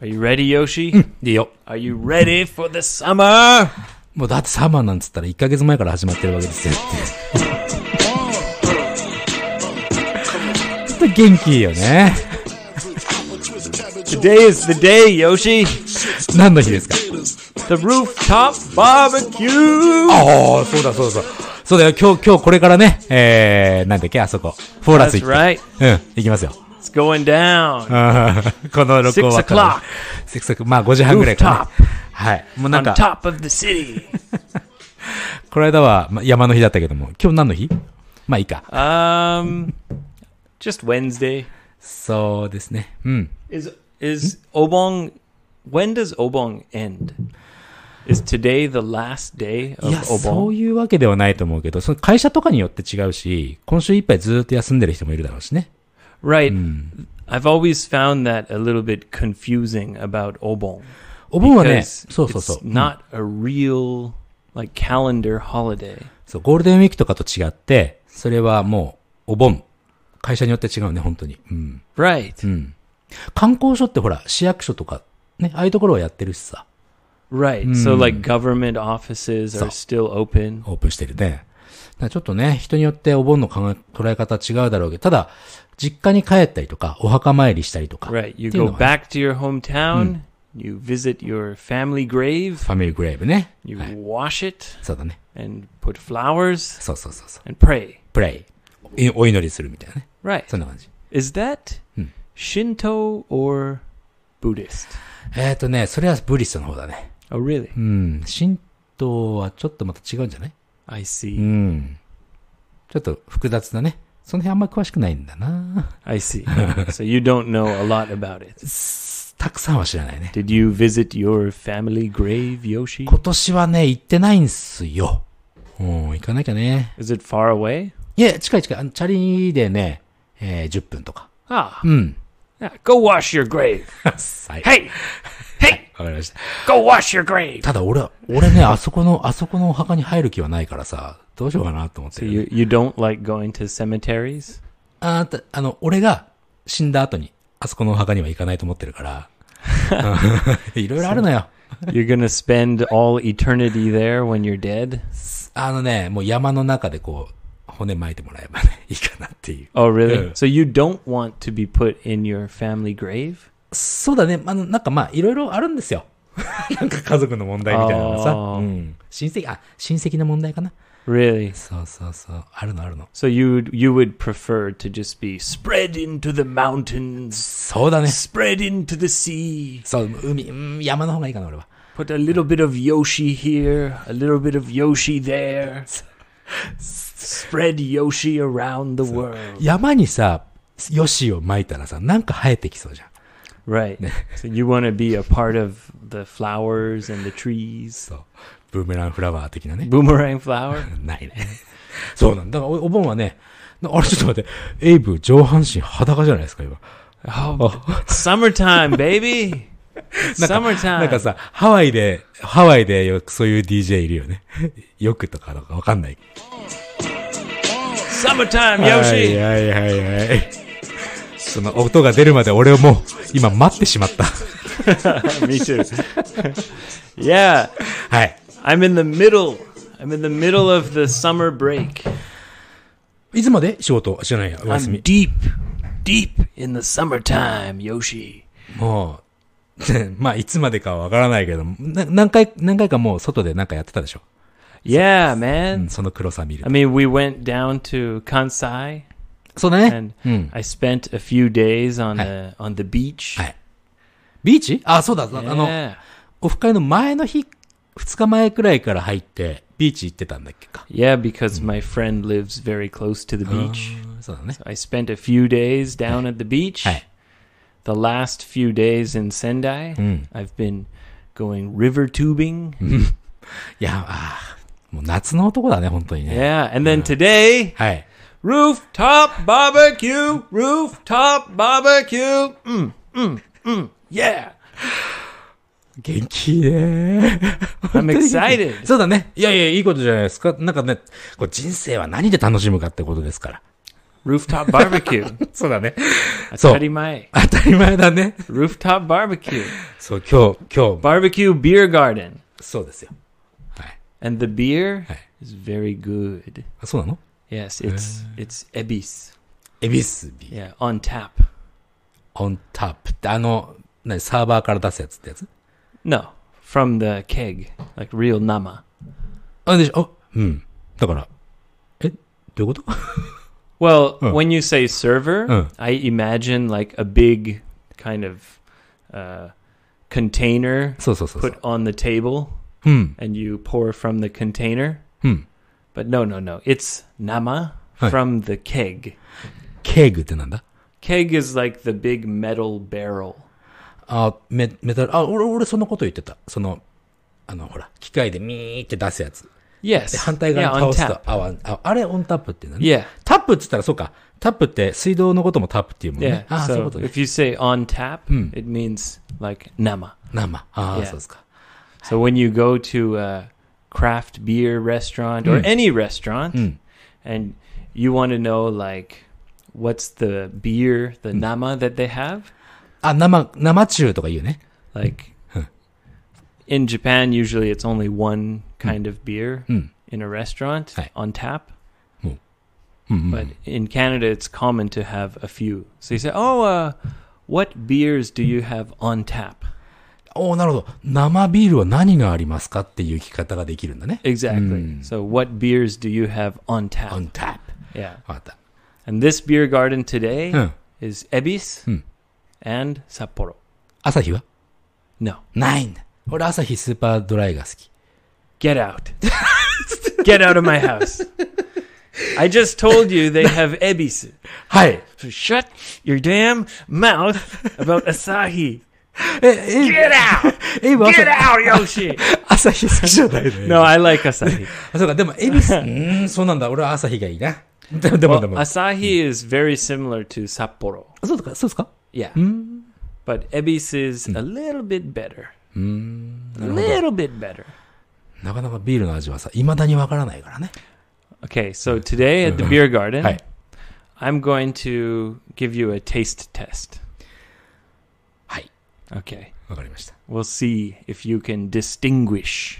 Are you ready, Yoshi? いいよ。Are you ready for the summer? もうだってサマーなんつったら1ヶ月前から始まってるわけですよって。ちょっと元気いいよね。Today is the day, Yoshi. 何の日ですか The rooftop barbecue. ああ、そうだそうだそう。そうだよ、今日、今日これからね、えー、なんだっけ、あそこ。フォーラス行って。That's right. うん、行きますよ。It's going down. この録時はから6 o まあ5時半ぐらいかな。はい。もうなんか。top of the city. この間は山の日だったけども、今日何の日まあいいか。Um, just Wednesday. そうですね。うん。Is, is Obon, when does Obon end? Is today the last day of いや、そういうわけではないと思うけど、その会社とかによって違うし、今週いっぱいずっと休んでる人もいるだろうしね。Right. Mm. I've always found that a little bit confusing about Obon. Obon はね、そうそうそう。It's not a real like calendar holiday. そう、ゴールデンウィークとかと違って、それはもうお盆。会社によって違うね、本当に。うん。Right. うん。観光所ってほら、市役所とか、ね、ああいうところはやってるしさ。Right.、うん、so like government offices are still open. オープンしてるね。ちょっとね、人によってお盆の考え、捉え方違うだろうけど、ただ、実家に帰ったりとか、お墓参りしたりとか。Right. You go back to your hometown, you visit your family grave. ファミリーグレーブね。You wash it. そうだね。and put flowers. そうそうそうそう。and pray. pray. お祈りするみたいなね。Right. そんな感じ。Is that Shinto or Buddhist? えっとね、それはブリストの方だね。Oh, really? うん。神道はちょっとまた違うんじゃない ?I see. うん。ちょっと複雑だね。その辺あんまり詳しくないんだな。I see. so you don't know a lot about it. たくさんは知らないね。Did you visit your family grave, Yoshi? 今年はね、行ってないんすよ。うん、行かなきゃね。Is it far away? いや、近い近い。あのチャリでね、えー、10分とか。ああ。うん。Yeah, go wash your grave. はい。Hey! Hey! わかりました。Go wash your grave! ただ俺は、俺ね、あそこの、あそこのお墓に入る気はないからさ、どうしようかなと思って So る。you, you don't like going to cemeteries? あたあの、俺が死んだ後に、あそこのお墓には行かないと思ってるから。いろいろあるのよ。You're gonna spend all eternity there when you're dead? あのね、もう山の中でこう、骨巻いてもらえばね、いいかなっていう。Oh, really? y e So you don't want to be put in your family grave? そうだね。まあ、なんかまあ、いろいろあるんですよ。なんか家族の問題みたいなのさ。うん、親戚、あ、親戚の問題かな。Really? そうそうそう。あるのあるの。So you you would prefer to just be spread into the mountains. そうだね。Spread into the sea. そう、海、山の方がいいかな、俺は。Put a little bit of Yoshi here, a little bit of Yoshi there. Spread Yoshi around the world. 山にさ、ヨシを巻いたらさ、なんか生えてきそうじゃん。Right. そう。ブーメランフラワー的なね。ブーメランフラワーないね。んだ。からお盆はね、あれちょっと待って、エイブ上半身裸じゃないですか、今。Oh, summertime, baby! なんかさ、ハワイで、ハワイでよくそういう DJ いるよね。よくとかわかかんない。Summertime, い。その音が出るまで俺をもう今待ってしまった。Me too. yeah. はい。I'm in the middle. I'm in the middle of the summer break. いつまで仕事知らないや、お休み。I'm deep, deep in the summertime, Yoshi. もう、まあ、いつまでかはわからないけど、何回、何回かもう外でなんかやってたでしょ。Yeah, man. その黒さ見る。I mean, we went down to Kansai. そうだね。うん hmm. I spent a few days on は the, on the beach. はいビーチあ、そうだ、あの、Yeah. Ah, オフ会の前の日、二日前くらいから入って、ビーチ行ってたんだっけか。Yeah, because hmm. my friend lives very close to the ah, beach. うんそうだね。I spent a few days down at the beach. はい。The last few days in Sendai, hmm. I've been going river tubing. いや、あーもう夏の男だね、本当にね。Yeah, ah, and then today はい。Rooftop barbecue! Rooftop barbecue! うん、うん、うん、Yeah! 元気ね。I'm excited! そうだね。いやいや、いいことじゃないですか。なんかね、こう人生は何で楽しむかってことですから。Rooftop barbecue! そうだね。当たり前。当たり前だね。Rooftop barbecue! そう、今日、今日。Barbecue beer garden! そうですよ。はい。And the beer、はい、is very good. あ、そうなの Yes, it's it's Ebis. Ebi's. Yeah, on tap. on tap あの、ね、サーバーから出すやつってやつ No, from the keg, like real nama. あ、でしょあ、うん。だから、え、どういうこと Well, when you say server, I imagine like a big kind of uh, container put on the table and you pour from the container. Hmm. But no, no, no. It's nama from the keg. ケ e グってなんだ Keg is like the big metal barrel. あメ、メタル、あ、俺、俺そのこと言ってた。その、あの、ほら、機械でミーって出すやつ。Yes. 反対側に倒すと a あああれオンタップっていうのね。Yeah. タップって言ったらそうか。タップって水道のこともタップっていうもん Yeah. ね。あそういうことね if you say on tap, it means like n a m 生。ああ、Yeah. そうですか。So when you go to uh, craft beer restaurant or hmm. any restaurant mm. and you want to know like what's the beer the hmm. nama that they have ah, Like in Japan usually it's only one hmm. kind of beer in a restaurant on tap but in Canada it's common to have a few so you say oh uh, what beers do you have on tap おなるほど。生ビールは何がありますかっていう聞き方ができるんだね。Exactly. So what beers do you have on tap? On tap. Yeah. わた。And this beer garden today is Ebis and Sapporo. 朝日は No. ないんだ。俺朝日スーパードライが好き。Get out. Get out of my house. I just told you they have Ebis. はい。So shut your damn mouth about Asahi. Get out! エビ Get 朝 out, Yoshi! 朝日さんじゃないの No, I like Asahi. そうかでもエビさんうーんそうなんだ俺は朝日がいいなでもでも Well, でも Asahi is very similar to Sapporo. そうですかそうですか Yeah. But Ebis is a little bit better. A little bit better. なかなかビールの味はさいまだにわからないからね Okay, so today at the beer garden, I'm going to give you a taste test. Okay. わかりました。We'll see if you can distinguish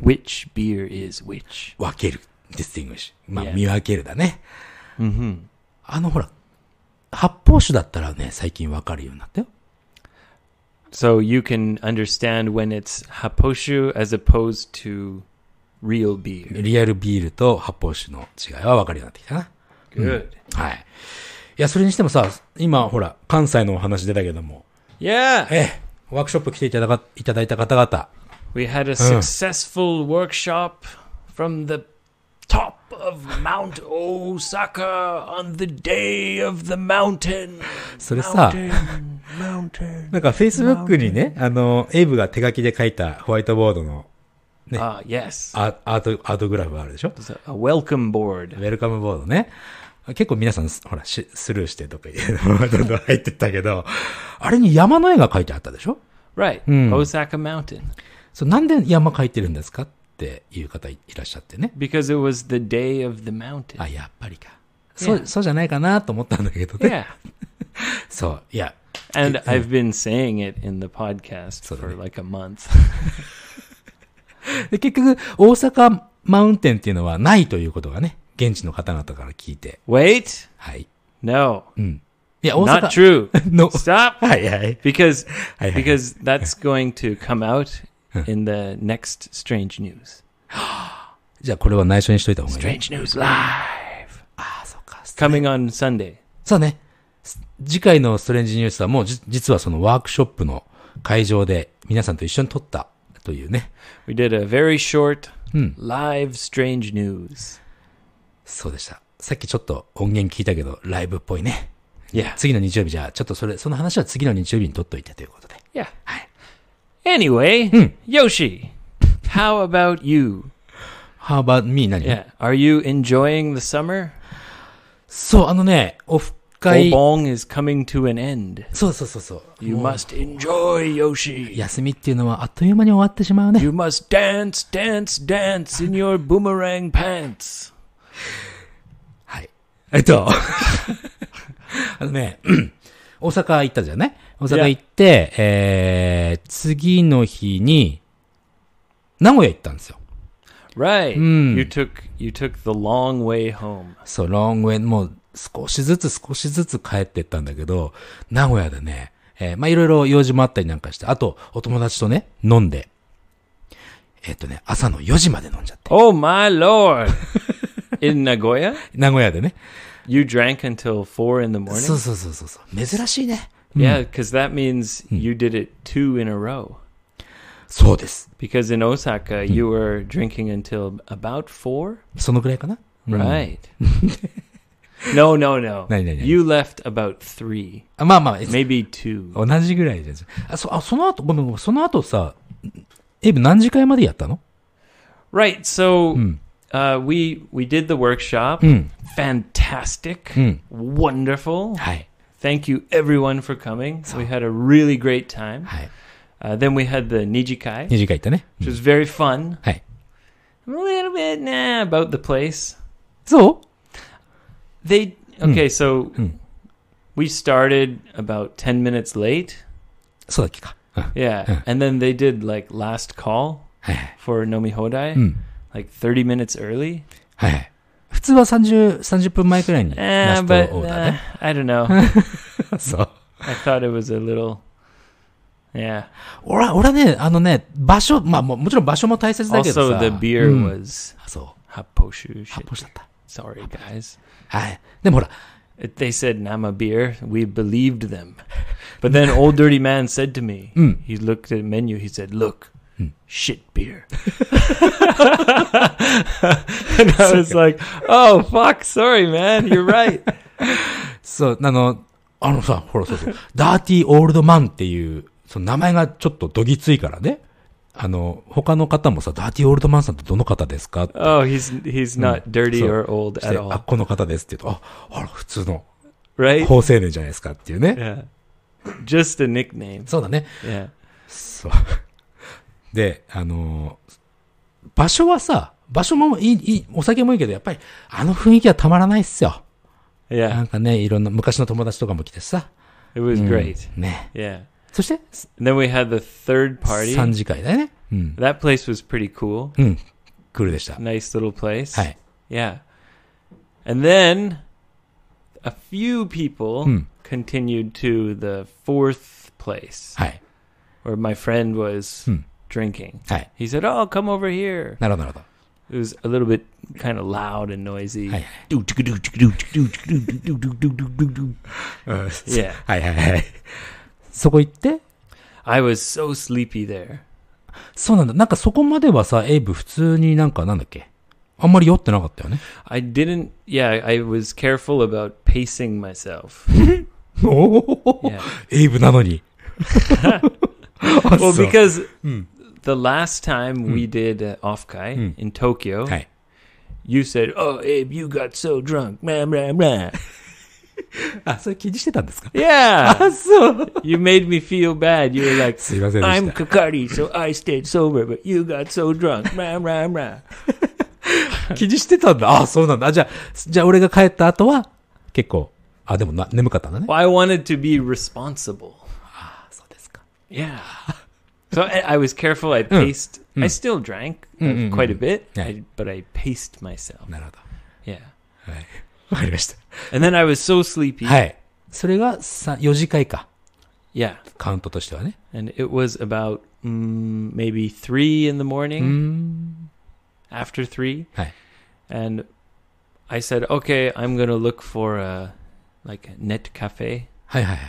which beer is which. 分ける。distinguish。まあ、Yeah. 見分けるだね。m m あの、ほら、発泡酒だったらね、最近わかるようになったよ。So you can understand when it's haposhu as opposed to real beer. リアルビールと発泡酒の違いはわかるようになってきたな。Good. はい。いや、それにしてもさ、今、ほら、関西のお話出たけども、Yeah. ええ、ワークショップ来ていただかいただいた方々。We had a successful workshop from the top of Mount Osaka on the day of the mountain. それさ、Mountain, mountain. なんか Facebook にね、あの、エイブが手書きで書いたホワイトボードの Ah, yes. アアート、アートグラフがあるでしょ It's a- A welcome ウ board. ェルカムボードね。結構皆さん、ほら、スルーしてとか、言どんどん入ってったけど、あれに山の絵が描いてあったでしょ Right.、うん、Osaka Mountain. そう、なんで山描いてるんですかっていう方いらっしゃってね。Because it was the day of the mountain. あ、やっぱりか。そう、そうじゃないかなと思ったんだけどね。Yeah. そう、いや。And I've been saying it in the podcast for like a month. 結局、大阪マウンテンっていうのはないということがね。現地の方々から聞いて。Wait? はい。No. うん。いや、大 Not true. No. Stop. はいはい。Because Hi, hi, because that's going to come out in the next strange news. じゃあこれは内緒にしといた方がいい Strange news live ああ、そっか。coming on Sunday. そうね、次回のストレンジニュースはもうじ実はそのワークショップの会場で皆さんと一緒に撮ったというね。We did a very short live strange news. そうでした。さっきちょっと音源聞いたけど、ライブっぽいね。いや。次の日曜日じゃあ、ちょっとそれ、その話は次の日曜日に取っといてということで。いや。はい。Anyway, Yoshi, how about you? How about me? 何 yeah. Are you enjoying the summer? そう、あのね、オフ会。お盆 is coming to an end. そうそうそうそう。You must enjoy, Yoshi. 休みっていうのはあっという間に終わってしまうね。You must dance, dance, dance in your boomerang pants. はい。えっと、あのね、大阪行ったじゃんね。大阪行って、えー、次の日に、名古屋行ったんですよ。Right.、うん、you took, you took the long way home. そう、long way, もう少しずつ少しずつ帰ってったんだけど、名古屋でね、えー、まあいろいろ用事もあったりなんかして、あと、お友達とね、飲んで、えっ、ー、とね、朝の4時まで飲んじゃって。Oh my lord! in Nagoya? Nagoya, You drank until four in the morning? So so so so hmm. Yeah, because that means hmm. you did it two in a row. So this. Because in Osaka, hmm. you were drinking until about four? そのくらいかな Right. no, no, no. 何何何 you left about three. まあまあ、maybe ah, two. 同じぐらいじゃん。あそあその後、ごめんごめん、その後さ、エイブ何時間までやったの ah, ah, Right, so、うん uh, we we did the workshop. Mm. Fantastic, mm. wonderful. Hi. Thank you everyone for coming. So. We had a really great time. Hi. Uh, then we had the Nijikai. Nijikai たね. Hmm. Which was very fun. Hi. I'm a little bit nah about the place. So they hmm. okay, so hmm. we started about 10 minutes late. So yeah. And then they did like last call for Nomi Hodai like 30 minutes early? はい。普通は30、30分前くらいにラストオーダーね。Uh, eh, but, uh, eh? I don't know. So I thought it was a little... Yeah. 俺は、俺はね、あのね、場所、まあももちろん場所も大切だけどさ。Also, the beer hmm. was、うん、そう発泡酒。発泡酒だった。Sorry, guys. はい。でもほら。They said Nama beer. We believed them. But then old dirty man said to me, hmm. he looked at menu, he said, Look, shit beer. and I was like, oh, fuck, sorry, man, you're right. そう、あの、あのさ、ほら、そうそう、ダーティーオールドマンっていう、その名前がちょっとどぎついからね。あの、他の方もさ、ダーティーオールドマンさんってどの方ですかって。Oh, he's, he's not dirty or old at all. あ、この方ですって言うと、あ、あら、普通の、right? 高青年じゃないですかっていうね。Yeah. Just a nickname. そうだね。Yeah. そう。で、あのー、場所はさ、場所もいい、お酒もいいけど、やっぱり、あの雰囲気はたまらないっすよ。いや。なんかね、いろんな、昔の友達とかも来てさ。It was great.、うん、ね。Yeah. そして Then we had the third party. 三次会だよね。うん。That place was pretty cool. うん。クールでした。Nice little place. はい。Yeah. And then, a few people、continued to the fourth place. はい。Where my friend was、うん Drinking, he said, Oh, come over here. なるほど、なるほど。It was a little bit kind of loud and noisy. Yeah. I was so sleepy there. そうなんだ。なんかそこまではさ、エイブ普通になんかなんだっけあんまり酔ってなかったよね。I didn't, yeah, I was careful about pacing myself. Oh, エイブなのに。あ well, because the last time mm. we hmm. did uh, kai mm. in Tokyo, hey. you said, "Oh, Abe, you got so drunk." Blah, blah, blah. あ、それ気にしてたんですか ah, Yeah! Ah, you made me feel bad. You were like, i am Kakari, so I stayed sober, but you got so drunk. Ram, ram, ram. 気にしてたんだ。あ、そうなんだ。じゃあ、じゃあ俺が帰った後は、結構、あ、でもな眠かったんだね。Well, I wanted to be responsible. あ、そうですか。Yeah. Ah, so I, I, was careful. Mm. I paced. Mm. I still drank uh, mm, mm. quite a mm. bit, yeah. I, but I paced myself. なるほど。Yeah. はい。わかりました。And then I was so sleepy. はい。それが4次会か。Yeah. カウントとしてはね。And it was about、um, maybe 3 in the morning. After 3. はい。And I said, okay, I'm going to look for a like a net cafe.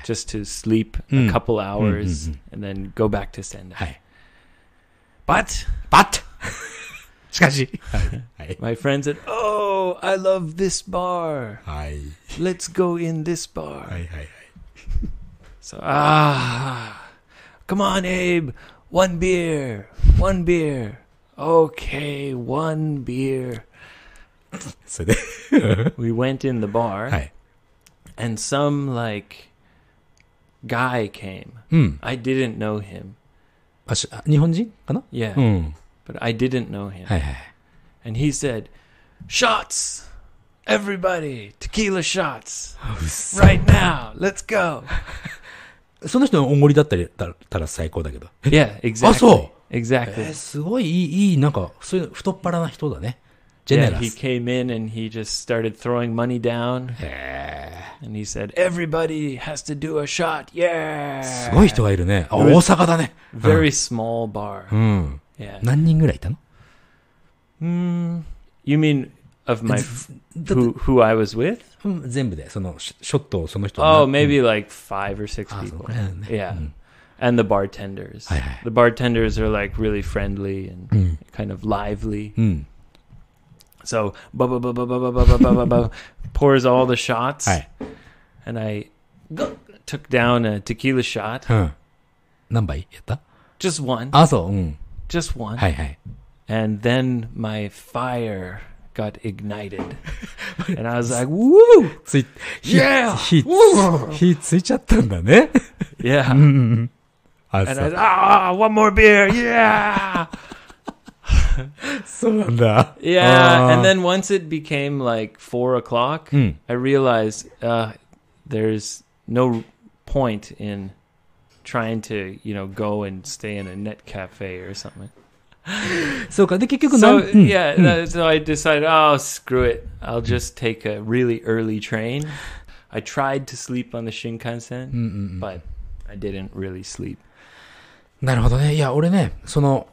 Just to sleep a mm. couple mm, hours mm, and then go back to Sendai. but but, my friend said oh I love this bar. let us go in this bar so ah come on Abe one beer one beer okay one beer we went in the bar, and some like guy came. Mm. I didn't know him. あし日本人かな Yeah. うん。But I didn't know him. はいはい。And he said, Shots! Everybody, tequila shots! うっそ Right now! Let's go! その人のおごりだったりだったら最高だけど。Yeah, exactly. so. Exactly. えーすごいいい、いい、なんか、そういう太っ腹な人だね。Generous. Yeah, he came in and he just started throwing money down. and he said, Everybody has to do a shot, yeah! Very hmm. small bar. うん。Yeah. 何人ぐらいいたの Mm, you mean of my who who I was with? うん全部で、そのシショットをその人 hmm, Oh, maybe hmm. like five or six ah, people. Eh, yeah. And the bartenders. The bartenders are like really friendly and kind of lively. うん。so pours all the shots, and I took down a tequila shot. うん。何杯やった Just one. Just one. And then my fire got ignited. and I was like, woo! つい、火、Yeah! he, 火ついちゃったんだね。Yeah. あ、そ And I was, う。ah, one more beer. Yeah. Yeah, and uh, then once it became like four o'clock, hmm. I realized uh, there's no point in trying to, you know, go and stay in a net cafe or something. そうか。で、結局、So, なん hmm. yeah, hmm. that- so I decided, oh, screw it. I'll just take a really early train. I tried to sleep on the Shinkansen, but I didn't really sleep. なるほどね。いや、俺ね、その、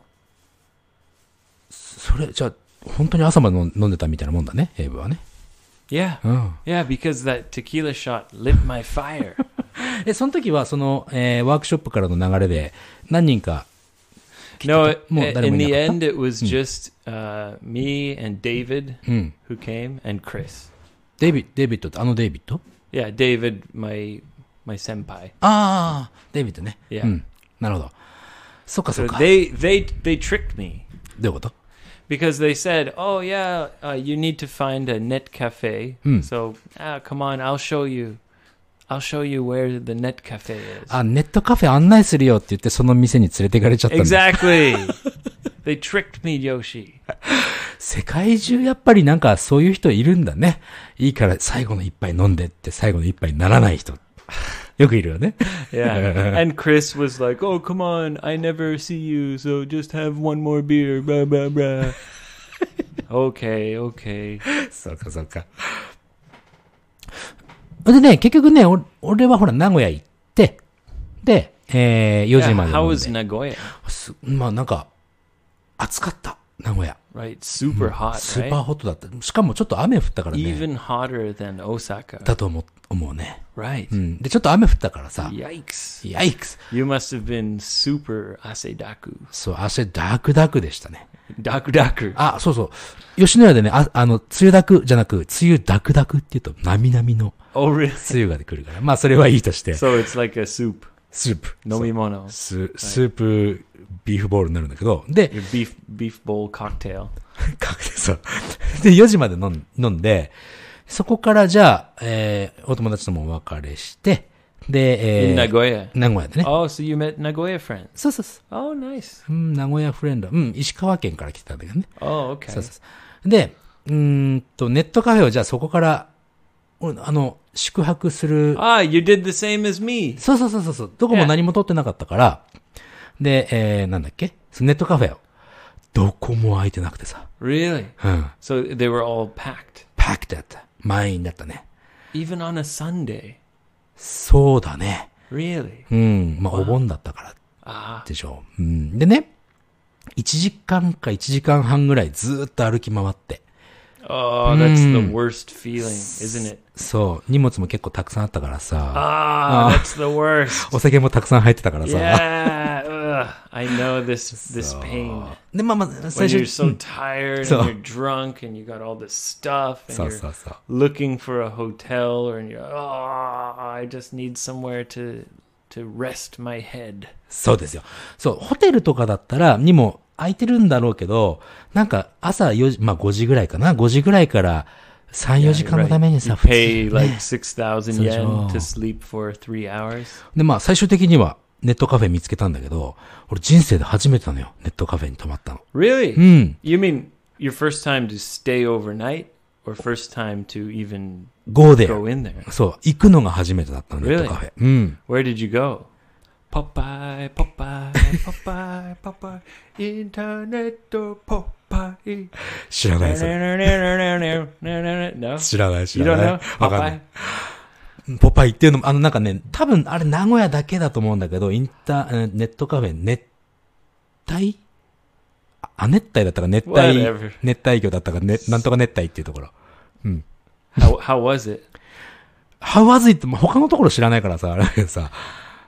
それ、じゃ本当に朝まで飲んでたみたいなもんだね、エイブはね。Yeah. Yeah, because that tequila shot lit my fire. え、その時は、その、えー、ワークショップからの流れで、何人か No, in the end, it was just uh, me and David who came and Chris. David, David, あの David? Yeah, David, my my senpai. ああ、David ね。Yeah. なるほど。そっかそっか。They they they tricked me. どういうこと because they said, "Oh yeah, uh, you need to find a net cafe." Hmm. So ah, come on, I'll show you. I'll show you where the net cafe is. あ、ネットカフェ案内するよって言ってその店に連れて行かれちゃったんだ。Exactly. They tricked me, Yoshi. 世界中やっぱりなんかそういう人いるんだね。いいから最後の一杯飲んでって最後の一杯にならない人。よくいるよね。Yeah. And Chris was like, oh, come on, I never see you, so just have one more beer, blah, blah, blah. okay, okay. そうか、そうか。でね、結局ね、俺はほら、名古屋行って、で、えー、4時まで飲で。Yeah, how was 名古屋まあなんか、暑かった、名古屋。right? Super hot, スーパーホットだった。しかもちょっと雨降ったからね。Even hotter than Osaka. だと思う思うね。Right. うん。で、ちょっと雨降ったからさ。Yikes. やいくす。You must have been super 汗だく。そう、汗だくだくでしたね。だくだく。あ、そうそう。吉野家でね、ああの、梅雨だくじゃなく、梅雨だくだくって言うと、なみなみの Oh, r e 梅雨が来るから。まあ、それはいいとして。So it's like a soup. スープ。飲み物。ススープビーフボールになるんだけど、で、ビーフ、ビーフボールカクテル。カクテルそう。で、4時まで飲ん飲んで、そこからじゃあ、えー、お友達ともお別れして、で、えー、名古屋。名古屋でね。Oh, so you met 名古屋 friend. そうそうそう。Oh, nice. うん、名古屋フレンド。うん、石川県から来てたんだけどね。Oh, okay. そうそうそう。で、うんと、ネットカフェをじゃあそこから、あの、宿泊する。ああ、you did the same as me. そうそうそうそう。どこも何も取ってなかったから、yeah. で、えー、なんだっけネットカフェを。どこも空いてなくてさ。Really? うん。So they were all packed. Packed だった。満員だったね。Even on a Sunday? そうだね。Really? うん。まあ、お盆だったからでしょう。うん。でね、1時間か1時間半ぐらいずっと歩き回って。Oh, that's the worst feeling, isn't it? そう。荷物も結構たくさんあったからさ。Ah, that's the worst. お酒もたくさん入ってたからさ。Yeah. Ugh, I know this this pain. で、まあまあ、When 最 you're 初、so うん tired So- and you're drunk and you got all this stuff and そう you're そうそう。looking for a hotel or and you're oh, I just need somewhere to to rest my head. そうですよ。そう、ホテルとかだったら、にも空いてるんだろうけど、なんか朝4時、まあ5時ぐらいかな、5時ぐらいから3、4時間のために You さ、普 pay 通にね like six thousand yen to そうでしょ。sleep for three hours. で、まあ最終的にはネットカフェ見つけたんだけど、俺人生で初めてなのよ。ネットカフェに泊まったの。Really? うん。You mean your first time to stay overnight or first time to even Go there. go in there? そう、行くのが初めてだったの、ネットカフェ。うん。Where did you go? Popeye, Popeye, Popeye, Popeye, Internet to Popeye. 知らない、それ。No, 知らない、知ら You な don't い know。わかんない。Popeye? ポパイっていうのも、あのなんかね、多分あれ名古屋だけだと思うんだけど、インター、ネットカフェ、熱帯あ、熱帯だったか熱帯、熱帯魚だったか、ね、なんとか熱帯っていうところ。うん。How, how was it? How was it? 他のところ知らないからさ、あれだけどさ。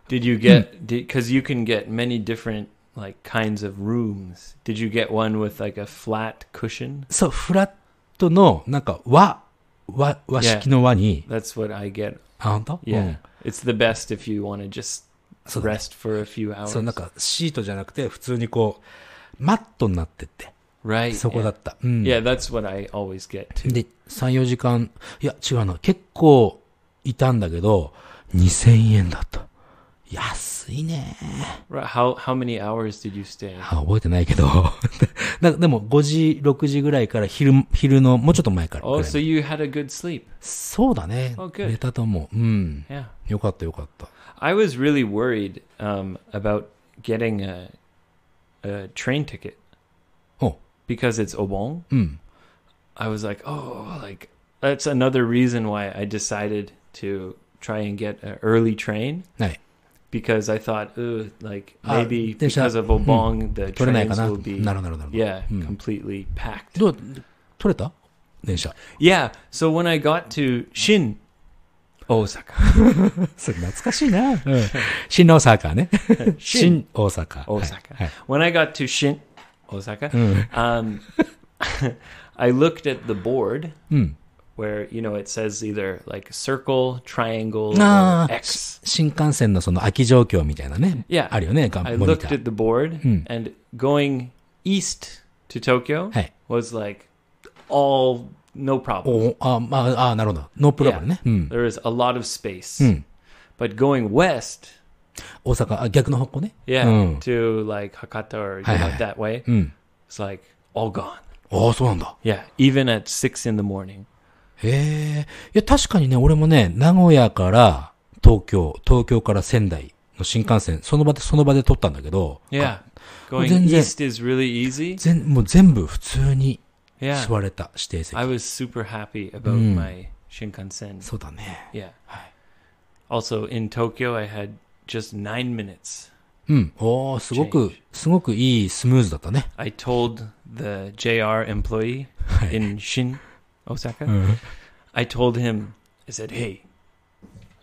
Did you get, because you can get many different like kinds of rooms. Did you get one with like a flat cushion? そう、フラットの、なんか和、和、和式の和に。Yeah, that's what I get 本当 Yeah.、うん It's the best if you want to just rest for a few hours. そう、なんかシートじゃなくて、普通にこう、マットになってって。right. そこだ yeah. った。うん。Yeah, that's what I always get t o で、3、4時間、いや、違うな。結構、いたんだけど、2000円だった。安いね。Right. How, how many hours did you stay? あ覚えてないけとたても so you had a good sleep. そうだね。Oh, good. 寝たと思う。うん。Yeah. よかったよかった。I was really worried、um, about getting a, a train ticket. Oh. Because it's Obon. うん。I mm. was like, oh, like, that's another reason why I decided to try and get an early train. はい。because I thought, ooh, like ah, maybe because of hmm. Obong, the trains will be yeah hmm. completely packed. Yeah. so when I got to Shin Osaka, hmm. Shin Shin Osaka, Osaka. Osaka. When I got to Shin Osaka, um, I looked at the board うん。where you know it says either like circle, triangle, or ah, X. 新幹線のその空き状況みたいなね。Yeah. あるよね、モニター。I looked at the board, and going east to Tokyo was like all no problem. おあ、まあ、あなるほど。No oh, ah, ah, problem ね。うん、There is a lot of space, but going west To like Hakata or you know, はい、はい、that way.、うん、It's like all gone. ああ、そうなんだ。Yeah, oh, even at 6 in the morning. へえ。いや、確かにね、俺もね、名古屋から東京、東京から仙台の新幹線、その場でその場で撮ったんだけど、Yeah. 全 Going 然 east is really easy. 全もう全部普通に Yeah. 座れた指定席。I was super happy about my Shinkansen. そうだね。Yeah. Also, in Tokyo, I had just nine minutes. うん。おー、すごく、すごくいいスムーズだったね。I told the JR employee in Shin Osaka. Uh-huh. I told him, I said, hey,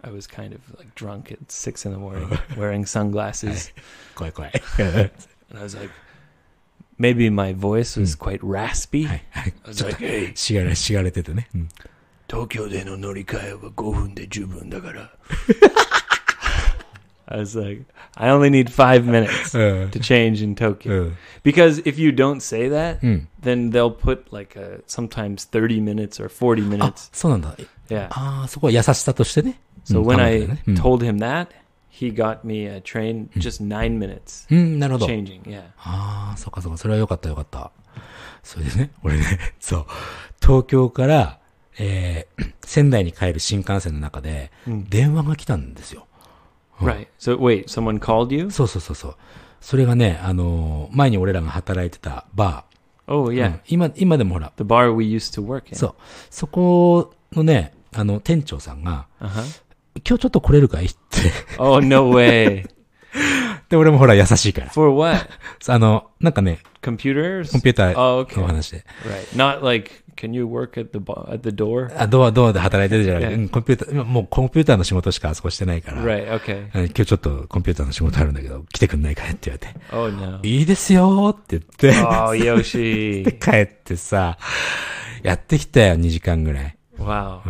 I was kind of like drunk at six in the morning, uh-huh. wearing sunglasses. quite, quite. and I was like, maybe my voice was hmm. quite raspy. I was like, hey, しがれててね。東京での乗り換えは5分で十分だから。I was like, I only need five minutes Uh. to change in Tokyo. Because if you don't say that, うん。then they'll put like a, sometimes 30 minutes or 40あ minutes.、そうなんだ。Yeah. ああ、そこは優しさとしてね。So うん when 考えて I ねうん told him that, he got me a train just nine minutes うん、なるほど。changing. Yeah. ああ、そっかそっか、それはよかったよかった。それでね、俺ね、そう、東京から、えー仙台に帰る新幹線の中で、電話が来たんですよ。Right. So wait, someone called you? そうそうそうそう。それがね、あの、前に俺らが働いてたバー。Oh yeah. 今、今でもほら、The bar we used to work in. そう。そこのね、あの、店長さんが、今日ちょっと来れるかいって。Oh no way. で、俺もほら、優しいから。For what? あの、なんかね、Computers? コンピュータ Oh ー okay. の話で。Right. Not like can you work at the, at the door? あ、ドア、ドアで働いてるじゃない yeah. コンピューター、もうコンピューターの仕事しかあそこしてないから。Right, okay. 今日ちょっとコンピューターの仕事あるんだけど、来てくんないかいって言われて。Oh, no. いいですよって言って。Oh, Yoshi. で帰ってさ、やってきたよ、2時間ぐらい。Wow.、う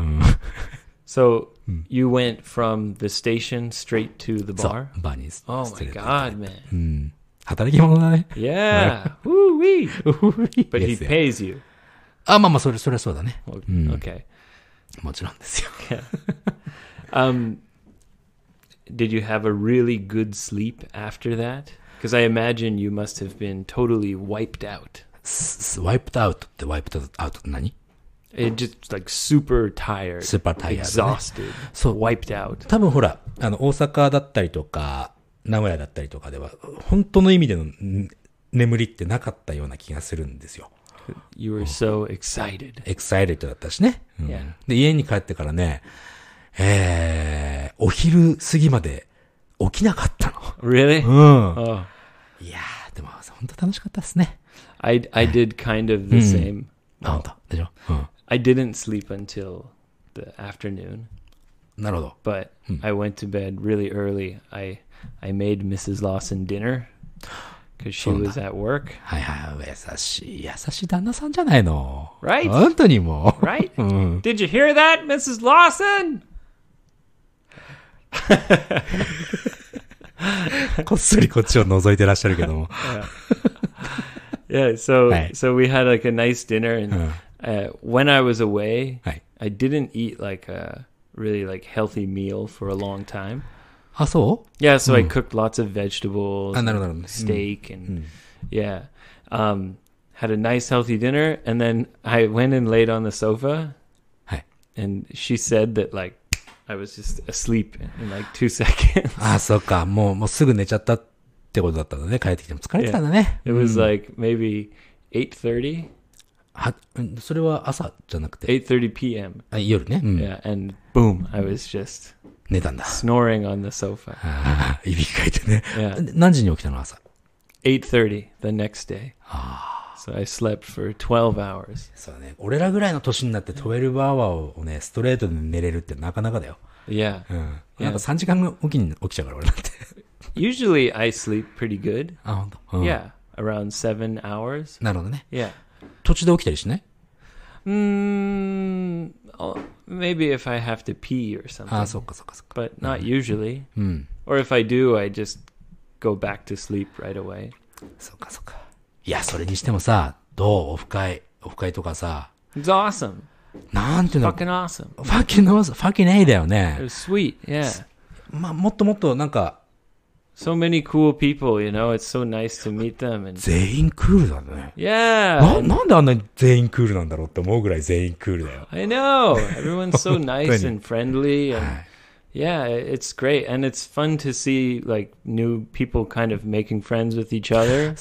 so, you went from the station straight to the bar? そう、バーに。Oh my god, man. うん。働き者だね。Yeah! Woo-wee! But he pays you. あ、まあまあ、それ、それはそうだね。うん o k もちろんですよ。Um, did you have a really good sleep after that? Because I imagine you must have been totally wiped out. ってワイっ It just like super tired, Super tired, exhausted, so wiped out. 多分ほら、あの、大阪だったりとか、名古屋だったりとかでは、本当の意味での眠りってなかったような気がするんですよ。You were so excited. excited だったしね。うん Yeah. で、家に帰ってからね、えー、お昼過ぎまで起きなかった Really? の。うん。Oh, いやー、でも本当楽しかったですね。I I did kind of the hmm. same. あ、本当でしょ、I didn't sleep until the afternoon, うん、なるほど。but hmm. I went to bed really early. I I made Mrs. Lawson dinner because she was at work. Right. Right. Did you hear that, Mrs. Lawson? こっそりこっちを覗いてらっしゃるけども。yeah. yeah, so, so we had like a nice dinner and、uh, uh, when I was away, I didn't eat like a really like healthy meal for a long time. あ、そう Yeah, so I hmm. cooked lots of vegetables, hmm. steak and hmm. yeah. Um, had a nice healthy dinner, and then I went and laid on the sofa, and she said that like I was just asleep in like two seconds. Ah, it was like maybe eight thirty. はそれは朝じゃなくて8:30 p.m. 夜ね、うん yeah, and boom I was just 寝たんだ snoring on the sofa ああいびきかいてね、yeah. 何時に起きたの朝8:30 the next day ああ so I slept for 12 hours そうね俺らぐらいの年になって12 hour をねストレートで寝れるってなかなかだよ yeah、うん、なんか3時間起きに起きちゃうから俺なんて usually I sleep pretty good あ本当、うん、yeah around 7 hours なるほどね yeah 途中で起きたりしない Mm, oh, maybe if I have to pee or something. ああ、そっかそっかそっか。But not usually. うん。Or if I do, I just go back to sleep right away. そっかそっか。いや、それにしてもさ、どうオフ会、オフ会とかさ、It's awesome. なんていうの、フ Fucking awesome. ァッキンノーズ、ファッキンエイだよ It ね。was sweet. Yeah. まあ、もっともっとなんか、so many cool people, you know. It's so nice to meet them. And... 全員クールだね。Yeah. な、なんであんなに全員クールなんだろうって思うぐらい全員クールだよ。I know. Everyone's so nice and friendly. And... Yeah, it's great, and it's fun to see like new people kind of making friends with each other.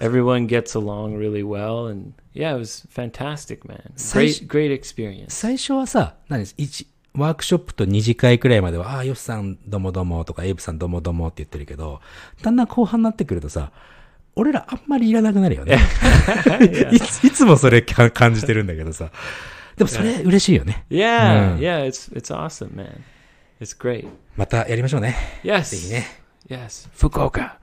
Everyone gets along really well, and yeah, it was fantastic, man. Great, great experience. 最初はさ、何一ワークショップと二次会くらいまでは、ああ、ヨしさんどうもどうもとか、エイブさんどうもどうもって言ってるけど、だんだん後半になってくるとさ、俺らあんまりいらなくなるよね。いついつもそれ感じてるんだけどさ。でもそれ嬉しいよね。Yeah, うん、yeah, it's, it's awesome, man. It's great. またやりましょうね。Yes. ぜひね。Yes. 福岡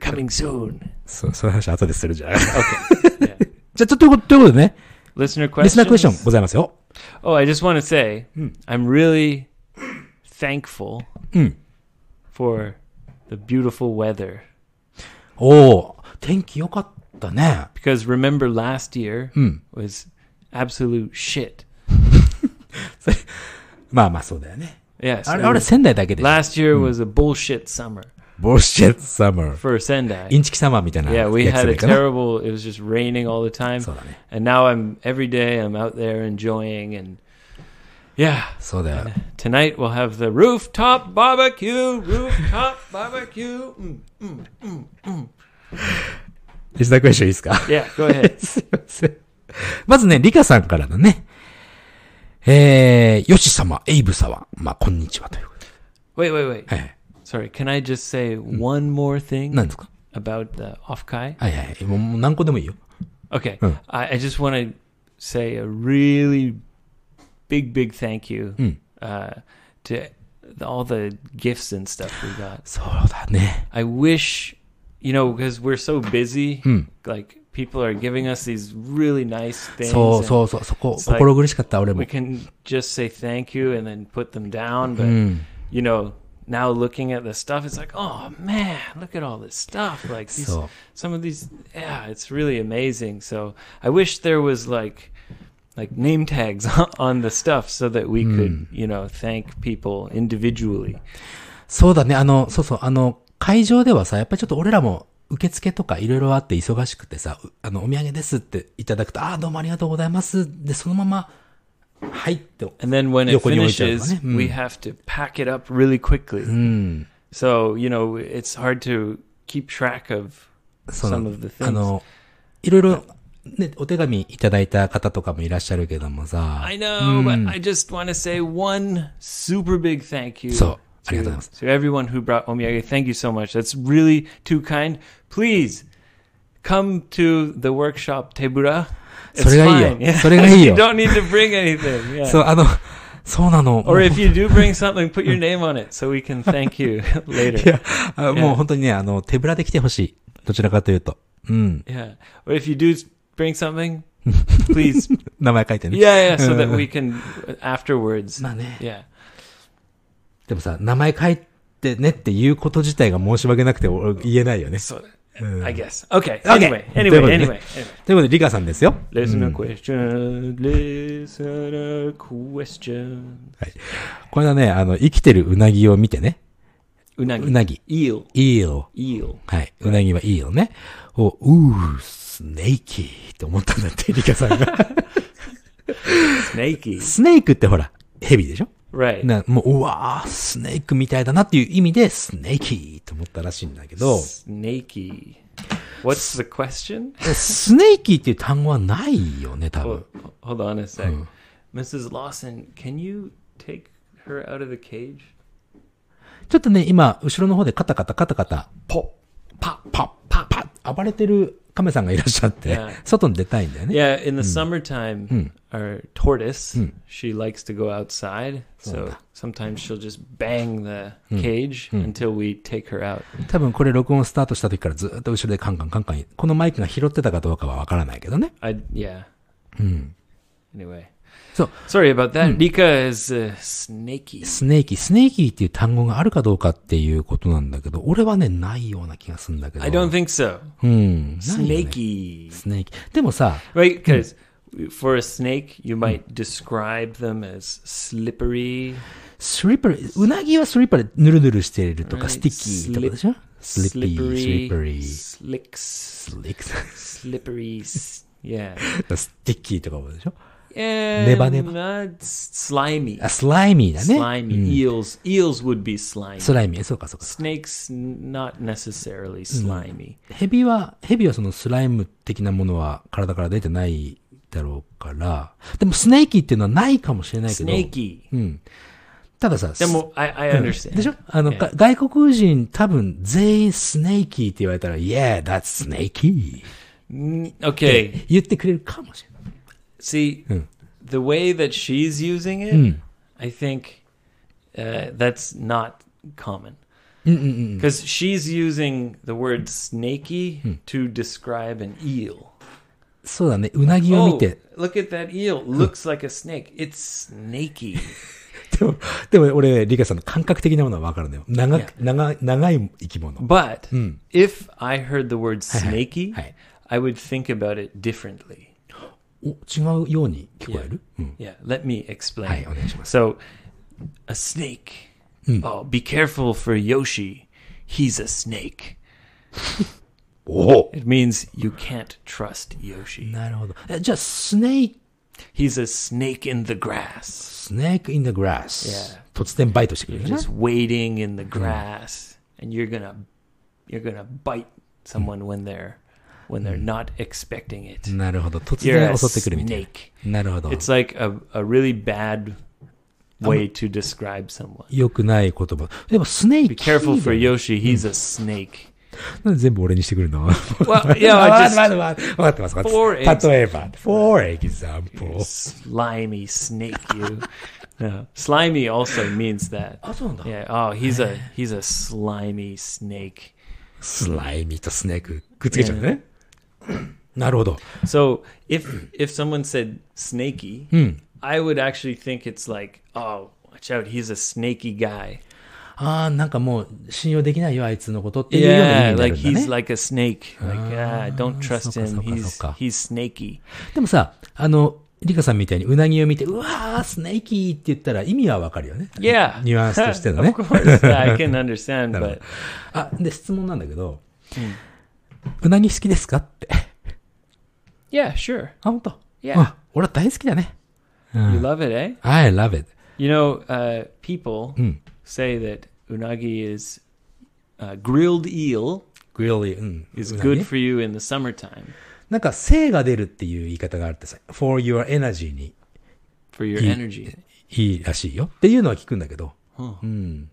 coming soon. そその話後でするじゃん。okay. Yeah. じゃあ、ちょっとということでね。Listener question. リスナークエスチョンございますよ。Oh, I just want to say mm. I'm really thankful mm. for the beautiful weather. Oh, Because remember last year hmm. was absolute shit. まあまあそうだよね。Yes. Last year hmm. was a bullshit summer. bullshit summer for Sendai. インチキサマーみたいな。Yeah, we had a terrible, it was just raining all the time. そうだね。And now I'm, every day I'm out there enjoying and Yeah. そうだよ。Tonight we'll have the rooftop barbecue, rooftop barbecue. うんうんうんうん。Is that question いいですか Yeah, go ahead. すいません。まずね、リカさんからのね、えー、ヨシ様、エイブ様、まあ、こんにちはということで。Wait, wait, wait. はい。Sorry, can I just say hmm. one more thing about the off kai? はいはいはい。もうもう何個でもいいよ。Okay. Mm. I, I just want to say a really big, big thank you uh, to all the gifts and stuff we got. I wish, you know, because we're so busy, like people are giving us these really nice things. So so so, like- we can just say thank you and then put them down, but you know, now looking at t h e s t u f f it's like, oh man, look at all this stuff. Like these, so. some of these, yeah, it's really amazing. So I wish there was like like name tags on the stuff so that we could, you know, thank people individually. そうだね。あの、そうそう。あの、会場ではさ、やっぱりちょっと俺らも受付とかいろいろあって忙しくてさ、あの、お土産ですっていただくと、ああ、どうもありがとうございます。で、そのまま And then when it finishes, we mm. have to pack it up really quickly. Mm. So you know, it's hard to keep track of some of the things. I know, but mm. I just want to say one super big thank you to, to everyone who brought omiyage. Thank you so much. That's really too kind. Please come to the workshop Tebura それがいいよ。それがいいよ。you don't need to bring anything. Yeah. そう、あの、そうなの。Or if you do bring something, put your name on it so we can thank you later. いや、yeah. もう本当にね、あの、手ぶらで来てほしい。どちらかというと。うん。Yeah. Or if you do bring something, please. 名前書いてね。Yeah, yeah, so that we can afterwards. まあね。Yeah. でもさ、名前書いてねっていうこと自体が申し訳なくて言えないよね。そうだ I guess. Okay. Anyway, anyway, anyway, で anyway. ということで、リカさんですよ。Listener question, listener question. これはね、あの、生きてるうなぎを見てね。うなぎ。うなぎ。eel, いいよ。eel. はい。うなぎはいいよね。おうー、スネイキーって思ったんだって、リカさんが。Snakey. スネイクってほら、蛇でしょなもう、うわスネークみたいだなっていう意味で、スネーキーと思ったらしいんだけど。スネーキー。What's the question? スネーキーっていう単語はないよね、多分。Hold on a sec.、うん、Mrs. Lawson, can you take her out of the cage? ちょっとね、今、後ろの方でカタカタカタカタ、ポッ、パッ、パッ、パッ、パッ、暴れてる亀さんがいらっしゃって、外に出たいんだよね。Yeah, in the summertime, our tortoise, she likes to go outside. So sometimes she'll just bang the cage until we take her out. 多分これ録音スタートした時からずっと後ろでカンカンカンカン、このマイクが拾ってたかどうかはわからないけどね。I, yeah. うん。Anyway. そう。Sorry about that. リカ is snaky. snaky. snaky っていう単語があるかどうかっていうことなんだけど、俺はね、ないような気がするんだけど。I don't think so. うん。snaky. snaky. でもさ。Right, because、for a snake, you might describe them as slippery. slippery. うなぎは slippery。ぬるぬるしているとか、sticky とかでしょ ?slippery, slippery, slicks, slicks, slippery, yeah. sticky とかもでしょえー、ネバネバ。slimy. スライミーだね。スライミー。イー e e イー e e would be slimy. スライミー、そうかそうか。スネークス、not necessarily slimy. ヘビは、ヘビはそのスライム的なものは体から出てないだろうから、でもスネーキーっていうのはないかもしれないけど。スネーキー。うん。たださ、でも、I, I understand.、でしょあの、外国人多分全員スネーキーって言われたら、Yeah, that's snaky. e Okay. 言ってくれるかもしれない。See, hmm. the way that she's using it, hmm. I think uh, that's not common. Because she's using the word snaky hmm. to describe an eel. そうだね。うなぎを見て。Oh, look at that eel. Looks like a snake. It's snaky. But 長、長い生き物。But,、うん、if I heard the word snaky, はいはい、I would think about it differently. Yeah, うん、yeah. Let me explain. はい、お願いします。So, a snake. Hmm. Oh, be careful for Yoshi. He's a snake. お oh! It means you can't trust Yoshi. Just snake. He's a snake in the grass. Snake in the grass. Yeah. Just waiting in the hmm. grass. And you're gonna, you're gonna bite someone when they're when they're hmm. not expecting it. You're 然 a snake. It's like a, a really bad way to describe someone. 良くない言葉。でもスネー Be careful for Yoshi, he's a snake. なんで全部俺にしてくるの Well, yeah, わ I か just ってます、わかってます、わかって For example. slimy snake you. No, slimy also means that. Yeah. Oh, he's a he's a slimy snake. Slimy スライミーとスネークくっつけちゃうんだね。なるほど。So if if someone said snaky, I would actually think it's like, oh, watch out, he's a snaky guy. ああ、なんかもう信用できないよ、あいつのことっていうような意味になるんだね。Yeah, like he's like a snake. Like, yeah, don't trust him. He's, he's snaky. でもさ、あの、リカさんみたいにうなぎを見て、うわー、スネーキーって言ったら意味はわかるよね。Yeah. ニュアンスとしてのね。of course, I can understand, but. あ、で、質問なんだけど、うんうなぎ好きですかって。Yeah, sure. あ、ほんと Yeah. 俺大好きだね。You love it, eh? I love it. You know, uh, people say that うなぎ i s uh, grilled eel. Grilled eel. Is good for you in the summertime. なんか、精が出るっていう言い方があってさ、for your energy に。for your energy. いいらしいよ。っていうのは聞くんだけど。うん。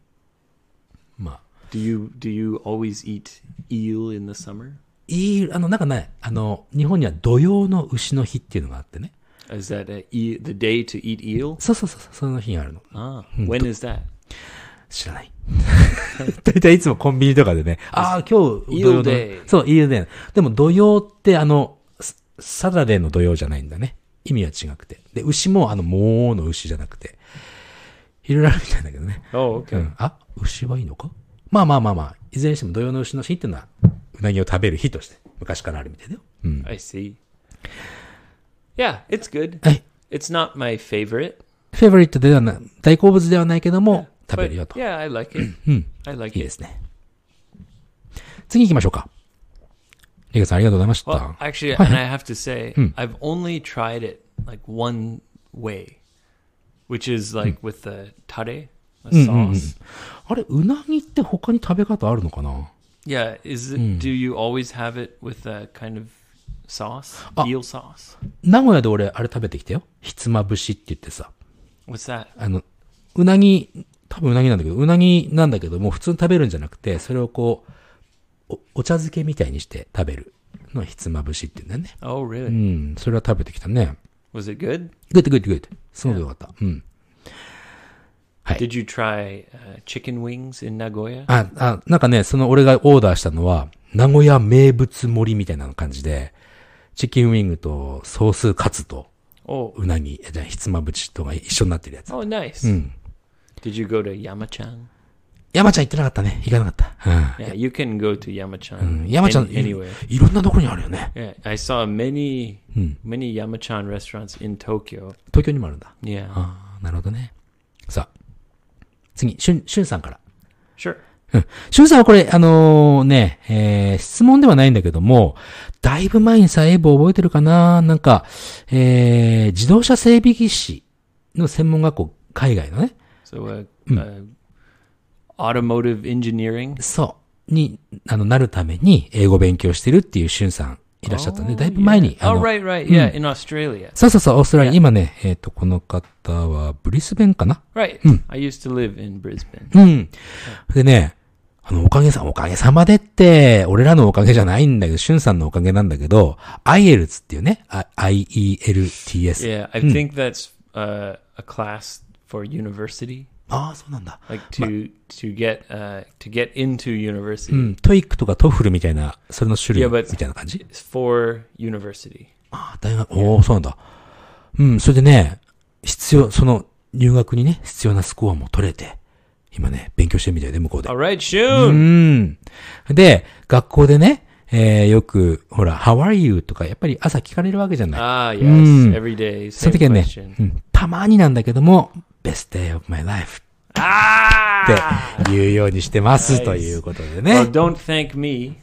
まあ。Do you, do you always eat eel in the summer? いい、あの、なんかね、あの、日本には土曜の牛の日っていうのがあってね。Is that a, the day to eat eel? そうそうそう、その日があるの。Ah, う when is that? 知らない。大体いつもコンビニとかでね、ああ、今日、土曜でそう、イーで。でも土曜ってあの、ササタデーの土曜じゃないんだね。意味は違くて。で、牛もあの、もうの牛じゃなくて。いろいろあるみたいだけどね。Oh, okay. ん。あ、牛はいいのかまあまあまあまあ、いずれにしても土用の牛の日っていうのは、うなぎを食べる日として、昔からあるみたいだよ。うん。I see. Yeah, it's good. はい。It's not my favorite. フェイバリットではない、大好物ではないけども、食べるよと。yeah, I like it. うん。I like it. いいですね。次行きましょうか。リカさんありがとうございました。Well, actually, and I have to say, I've only tried it like one way, which is like with the tare. a sauce. あれ、うなぎって他に食べ方あるのかな Yeah, is it, do you always have it with a kind of sauce? Eel sauce? 名古屋で俺、あれ食べてきたよ。ひつまぶしって言ってさ。What's that? あの、うなぎ、多分うなぎなんだけど、うなぎなんだけど、もう普通に食べるんじゃなくて、それをこう、おお茶漬けみたいにして食べるのひつまぶしって言うんだよね。Oh, う really? ん、それは食べてきたね。Was it good? Good, good, good. すごよかった。うん。はい。Did you try、uh, chicken wings in Nagoya? あ、あ、なんかね、その俺がオーダーしたのは、名古屋名物盛りみたいな感じで、チキンウィングとソースカツと、うなぎ、じゃひつまぶちとが一緒になってるやつ。Oh, nice. うん。Did you go to Yamachan? 山ちゃん行ってなかったね。行かなかった。うん。Yeah, you can go to 山ちゃん。山ちゃん、a n y w h e r いろんなとこにあるよね。Yeah, I saw many, many 山ちゃん restaurants in Tokyo. 東京にもあるんだ。Yeah. ああ、なるほどね。さあ。次、しゅん、しゅんさんから。Sure. うん。しゅんさんはこれ、あのー、ね、えー、質問ではないんだけども、だいぶ前にさ、英語覚えてるかななんか、えー、自動車整備技師の専門学校、海外のね。So, uh, うん、automotive engineering? そう。に、あの、なるために英語勉強してるっていうしゅんさんいらっしゃったね。だいぶ前に。あの、right, right, yeah, in Australia. そうそうそう、オーストラリア。今ね、えっ、と、この方はブリスベンかな ?Right. うん。I used to live in Brisbane. うん。でね、あの、おかげさ、おかげさまでって、俺らのおかげじゃないんだけど、シュンさんのおかげなんだけど、IELTS っていうね、IELTS。Yeah, I think that's、a class for university. ああ、そうなんだ。Like to, to get,、uh, to get into university. うん、トイックとかトフルみたいな、それの種 Yeah, 類みたいな感じ for university. ああ、大学、おお、そうなんだ。うん、それでね、必要、その、入学にね、必要なスコアも取れて、今ね、勉強してるみたいで、向こうで a l right, Shun! うん。で、学校でね、えー、よく、ほら、How are you? とか、やっぱり朝聞かれるわけじゃない。ああ、yes. Mm. Every day. そ Same の時はね question.、うんたまになんだけども、best day of my life って言うようにしてます、ということでね。Well, don't thank me.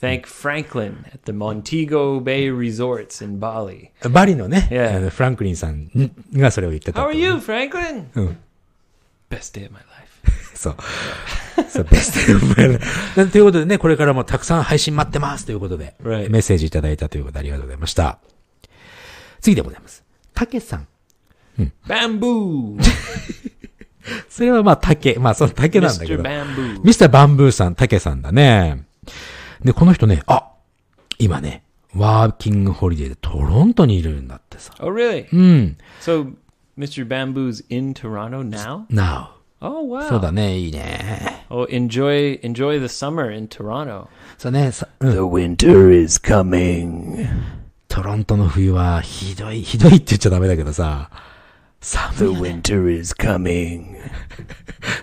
Thank Franklin at the Montego Bay Resorts in Bali. バリのね、yeah. フランクリンさんがそれを言ってた、ね。How are you, Franklin? うん、Best day of my life. そう。そう、ということでね、これからもたくさん配信待ってますということで、メッセージいただいたということでありがとうございました。次でございます。たけさん。バンブーそれはまあ竹、まあその竹なんだけど。ミスターバンブーさん、竹さんだね。で、この人ね、あ今ね、ワーキングホリデーでトロントにいるんだってさ。Oh, really? うん。So, Mr. Bamboo's in Toronto now? Now. Oh, wow. そうだね、いいね。Oh, enjoy, enjoy the summer in Toronto. そうね、さ、うん、The winter is coming. トロントの冬はひどい、ひどいって言っちゃダメだけどさ。寒い、ね。The winter is coming.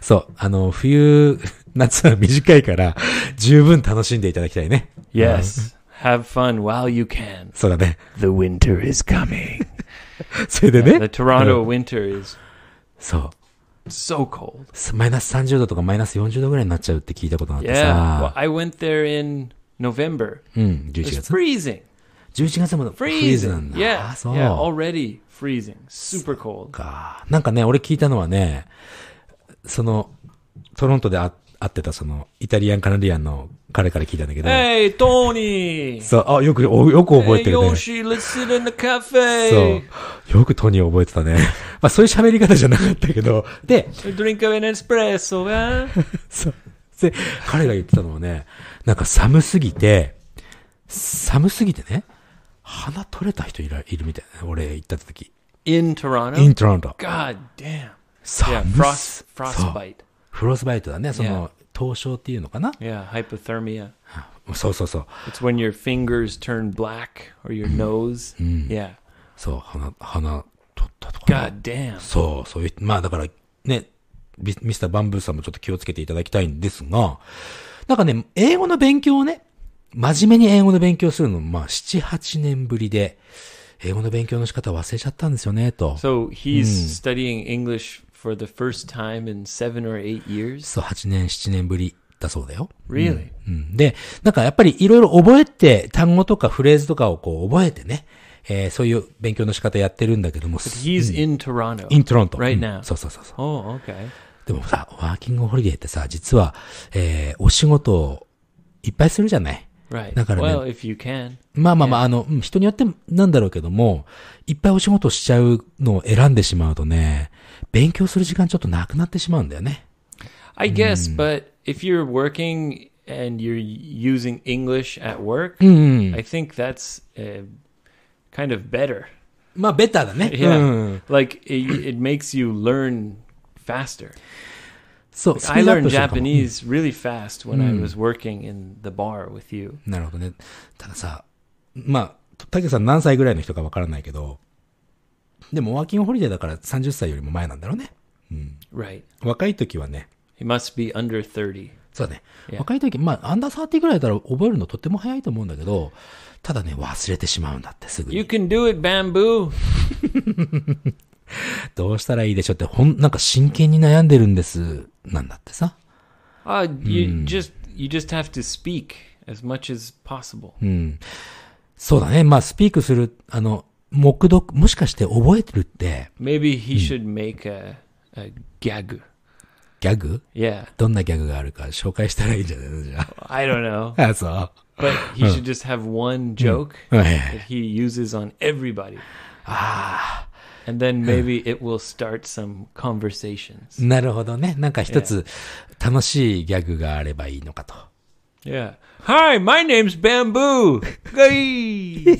そう、あの、冬、夏は短いから、十分楽しんでいただきたいね。Yes.、Have fun while you can. そうだね。The winter is coming. それでね。The Toronto winter is そう。so cold. マイナス30度とかマイナス40度ぐらいになっちゃうって聞いたことがあってさ。Yeah. Well, I went there in November. うん、11月。It's freezing. 11月もフリーズなんだ。Yeah. そう。Yeah, already. freezing, super cold. か。なんかね、俺聞いたのはね、その、トロントで会ってたその、イタリアン、カナディアンの彼から聞いたんだけど。Hey, Tony! そう、あ、よく、よく覚えてるね。Hey, Yoshi, l i s t e n in the cafe! そう。よくトニー覚えてたね。まあ、そういう喋り方じゃなかったけど。で、drink an espresso, が そう。で、彼が言ってたのはね、なんか寒すぎて、寒すぎてね、鼻取れた人いるみたいな。俺行った時。In Toronto? In Toronto. God damn. 寒 yeah, frost, frostbite. フロスバイトだね。その、凍傷っていうのかな Yeah, hypothermia. そうそうそう。It's when your fingers turn black or your nose. Yeah. そう、鼻、鼻取ったとか。God damn. そう、そういう、まあだから、ね、ミスターバンブーさんもちょっと気をつけていただきたいんですが、なんかね、英語の勉強をね、真面目に英語の勉強するの、まあ、7、8年ぶりで、英語の勉強の仕方忘れちゃったんですよね、と。So he's、studying English for the first time in seven or eight years? そう、8年、7年ぶりだそうだよ。Really?、うん、で、なんかやっぱりいろいろ覚えて、単語とかフレーズとかをこう覚えてね、えー、そういう勉強の仕方やってるんだけども。But he's、in Toronto. In Toronto. Right now.、うん、そうそうそうそう。Oh, okay. でもさ、ワーキングホリデーってさ、実は、えー、お仕事をいっぱいするじゃない Right. だからね。Well, if you can. まあまあまあ、あの、人によってなんだろうけども、いっぱいお仕事しちゃうのを選んでしまうとね、勉強する時間ちょっとなくなってしまうんだよね。I guess,、うん、but if you're working and you're using English at work,、うん、I think that's、uh, kind of better. まあ、ベターだね。Yeah.、うん、like, it, it makes you learn faster. そう。I learned Japanese really fast when I was working in the bar with you. なるほどね。たださ、まあ、たけさん何歳ぐらいの人かわからないけど、でもワーキングホリデーだから30歳よりも前なんだろうね。うん。Right. 若い時はね。He must be under 30. そうね。Yeah. 若い時、まあ、アンダーィーぐらいだったら覚えるのとても早いと思うんだけど、ただね、忘れてしまうんだってすぐに。You can do it, bamboo! どうしたらいいでしょうって、ほん、なんか真剣に悩んでるんです、なんだってさ。あ、uh, you、うん、just, you just have to speak as much as possible. うん。そうだね。まあ、スピークする、あの、目読、もしかして覚えてるって。Maybe he should make a, a gag. ギャグ Yeah. どんなギャグがあるか紹介したらいいんじゃないのじゃあ。I don't know. あ、そう。But he should just have one joke that he uses on everybody. ああ。And then maybe it will start some conversations. なるほどね。なんか一つ楽しいギャグがあればいいのかと。Yeah. Hi, my name's Bamboo! い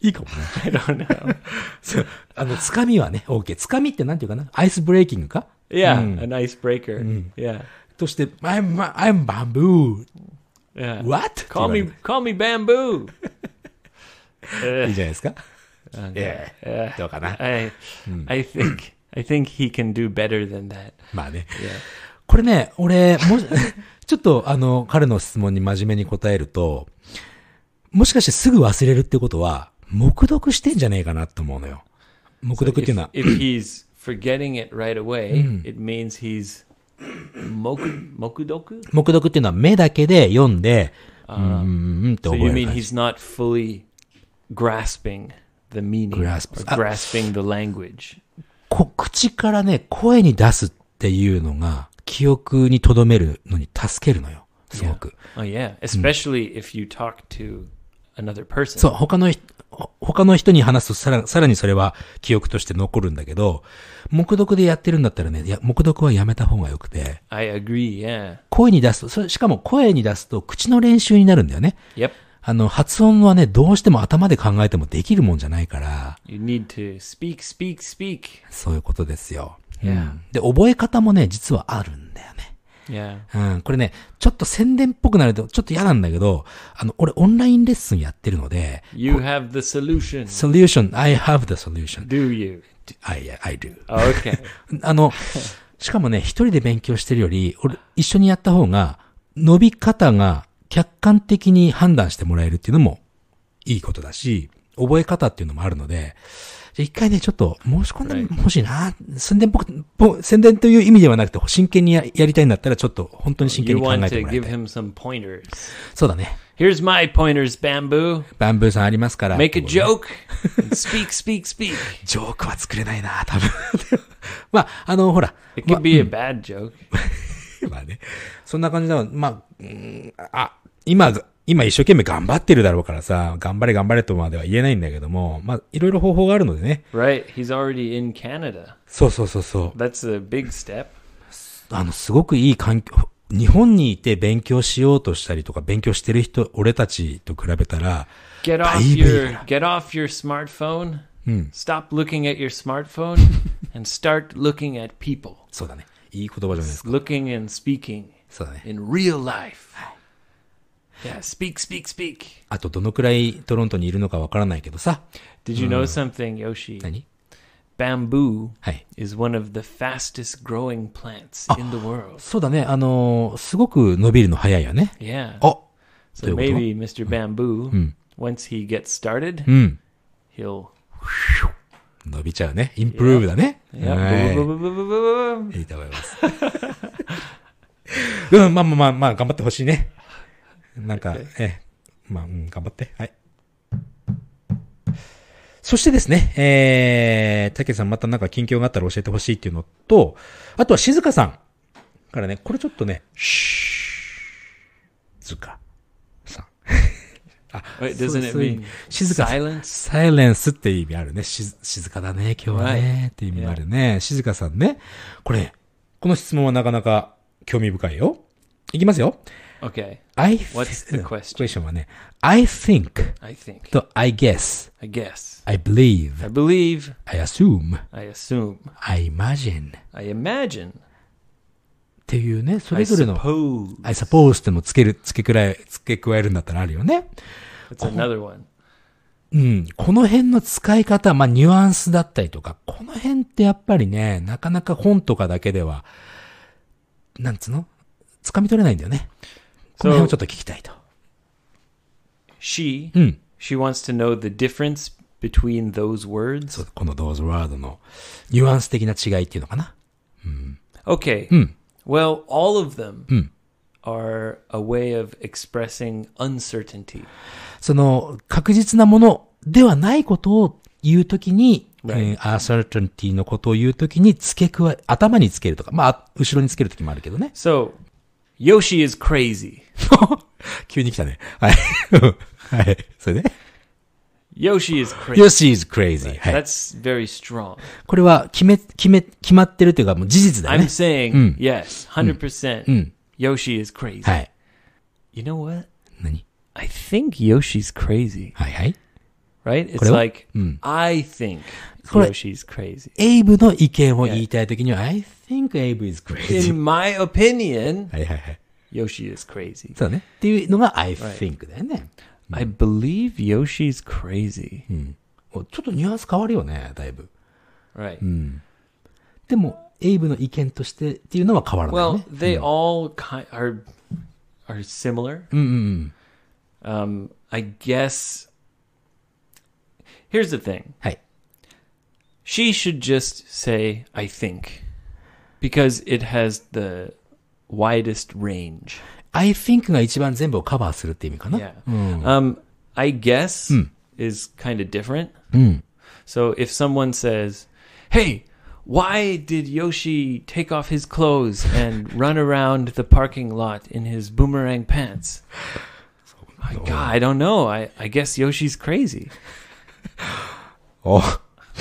いかもね。I don't know. そう。あの、つかみはね、OK。つかみってなんていうかなアイスブレイキングか Yeah,、うん、an icebreaker.、うん、yeah. として、I'm, I'm Bamboo! Yeah. What? Call me, call me Bamboo! いいじゃないですか。Yeah. Uh, どうかな。I, I think, I think he can do better than that. まあね。これね、俺、もし、ちょっとあの、彼の質問に真面目に答えると、もしかしてすぐ忘れるってことは、黙読してんじゃねえかなと思うのよ。黙読っていうのは。So、if, if he's forgetting it right away,、うん、it means he's 黙読黙読っていうのは目だけで読んで、うん、うんって覚える。So you mean he's not fully grasping the meaning, grasp, grasping the language. こ口からね、声に出すっていうのが、記憶に留めるのに助けるのよ。すごく。Yeah. Oh, yeah. Especially if you talk to another person. そう、他の人、他の人に話すとさらさらにそれは記憶として残るんだけど、目読でやってるんだったらね、や目読はやめた方がよくて。I agree, yeah. 声に出すと、しかも声に出すと口の練習になるんだよね。Yep. あの、発音はね、どうしても頭で考えてもできるもんじゃないから。You need to speak, speak, speak. そういうことですよ。うん、で、覚え方もね、実はあるんだよね。うん、これね、ちょっと宣伝っぽくなるとちょっと嫌なんだけど、あの、俺オンラインレッスンやってるので。You have the solution. Solution. I have the solution. Do you? I, I do. Okay. あの、しかもね、一人で勉強してるより、俺、一緒にやった方が、伸び方が客観的に判断してもらえるっていうのもいいことだし、覚え方っていうのもあるので、じゃ一回ね、ちょっと申し込んでほしいな。宣伝僕、宣伝という意味ではなくて、真剣にやりたいんだったら、ちょっと本当に真剣に考えてもらいたい。そうだね。Here's my pointers, Bamboo. b a m b o o さんありますから。Make a joke. speak, speak, speak. ジョークは作れないな、多分。まあ、あの、ほら。It c a n be a bad joke. まあね。そんな感じだわ。まあ、うん、あ、今、今一生懸命頑張ってるだろうからさ、頑張れ頑張れとまでは言えないんだけども、まあ、いろいろ方法があるのでね。Right. He's already in Canada. そうそうそうそう。That's a big step. あの、すごくいい環境、日本にいて勉強しようとしたりとか、勉強してる人、俺たちと比べたら、Get off your, get off your smartphone. Stop looking at your smartphone and start looking at people. そうだね。いい言葉じゃないですか。looking and speaking そうだね。in real life. Yeah, speak, speak, speak. あとどのくらいトロントにいるのかわからないけどさ。Did you know something, Yoshi? 何 Bamboo はい is one of the fastest growing plants in the world. そうだね。あのー、すごく伸びるの早いよね。Yeah. あ So どういうこと maybe Mr. Bamboo, once he gets started, うん。he'll 伸びちゃうね。インプルーブだね。いいと思います。うん、まあまあまあ、頑張ってほしいね。なんか、ええ、まあ、うん、頑張って。はい。そしてですね、えー、たけさんまたなんか近況があったら教えてほしいっていうのと、あとは静香さんからね、これちょっとね、しー、ずか。あ、doesn't it mean 静か、silence? サイレンスって意味あるね。し静かだね、今日はね。って意味あるね。静かさんね。これ、この質問はなかなか興味深いよ。いきますよ。Okay. I What's the question? question はね、I think, I think と I guess, I guess, I believe, I believe, I assume, I assume, I imagine, I imagine, っていうね、それぞれの、I suppose ってもつける、付け加え、付け加えるんだったらあるよね。うん、この辺の使い方、まあ、ニュアンスだったりとか、この辺ってやっぱりね、なかなか本とかだけでは、なんつうの掴み取れないんだよね。この辺をちょっと聞きたいと。she, she wants to know the difference between those words. この those word のニュアンス的な違いっていうのかな。うん、okay.、うん Well, all of them、うん are a way of expressing uncertainty. その確実なものではないことを言うときに、right. えー、uncertainty のことを言うときに付け加え、頭につけるとか、まあ、後ろにつけるときもあるけどね。So, Yoshi is crazy. 急に来たね。はい。はい。それね。Yoshi is crazy. Yoshi is crazy. That's very strong. これは決め、決め、決まってるというかもう事実だよ I'm saying yes, 100%. percent Yoshi is crazy. はい。You know what? I think Yoshi's crazy, はいはい。right? It's like mm. I think これ- Yoshi's crazy. エイブの意見を言いたいときには、I think Abe is crazy. In my opinion, はいはいはい。Yoshi is crazy. そうだね。っていうのが I think だよね。I believe Yoshi's crazy. うん。ちょっとニュアンス変わるよね、だいぶ。Right. Hmm. Oh, うん。でも、エイブの意見としてっていうのは変わらないね。Well, hmm. they hmm. all kind are, are similar. Um. I guess... Here's the thing. はい。She should just say, I think. Because it has the widest range. I think が一番全部をカバーするって意味かな。Yeah. Um, I guess hmm. is kind of different. Hmm. So if someone says, hey, why did Yoshi take off his clothes and run around the parking lot in his boomerang pants? My God, I don't know. I, I guess Yoshi's crazy. Oh.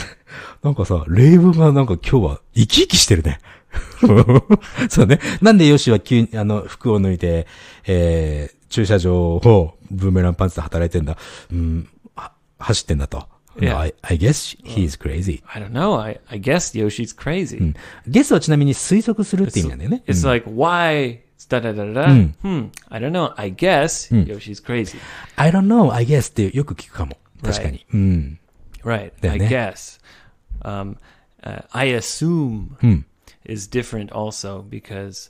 なんかさ、レイブがなんか今日は生き生きしてるね。そうね。なんでヨシは急に、あの、服を脱いで、えー、駐車場をブーメランパンツで働いてんだ。うん、走ってんだと。Yeah. No, I, I guess he's crazy. I don't know. I, I guess Yoshi's crazy.、guess はちなみに推測するって意味なんだよね。It's, it's like, why? Da da da da. うん、hmm. I don't know. I guess、Yoshi's crazy. I don't know. I guess ってよく聞くかも。確かに。Right. うん。Right. ね、I guess.、Um, uh, I assume.、うん is different also because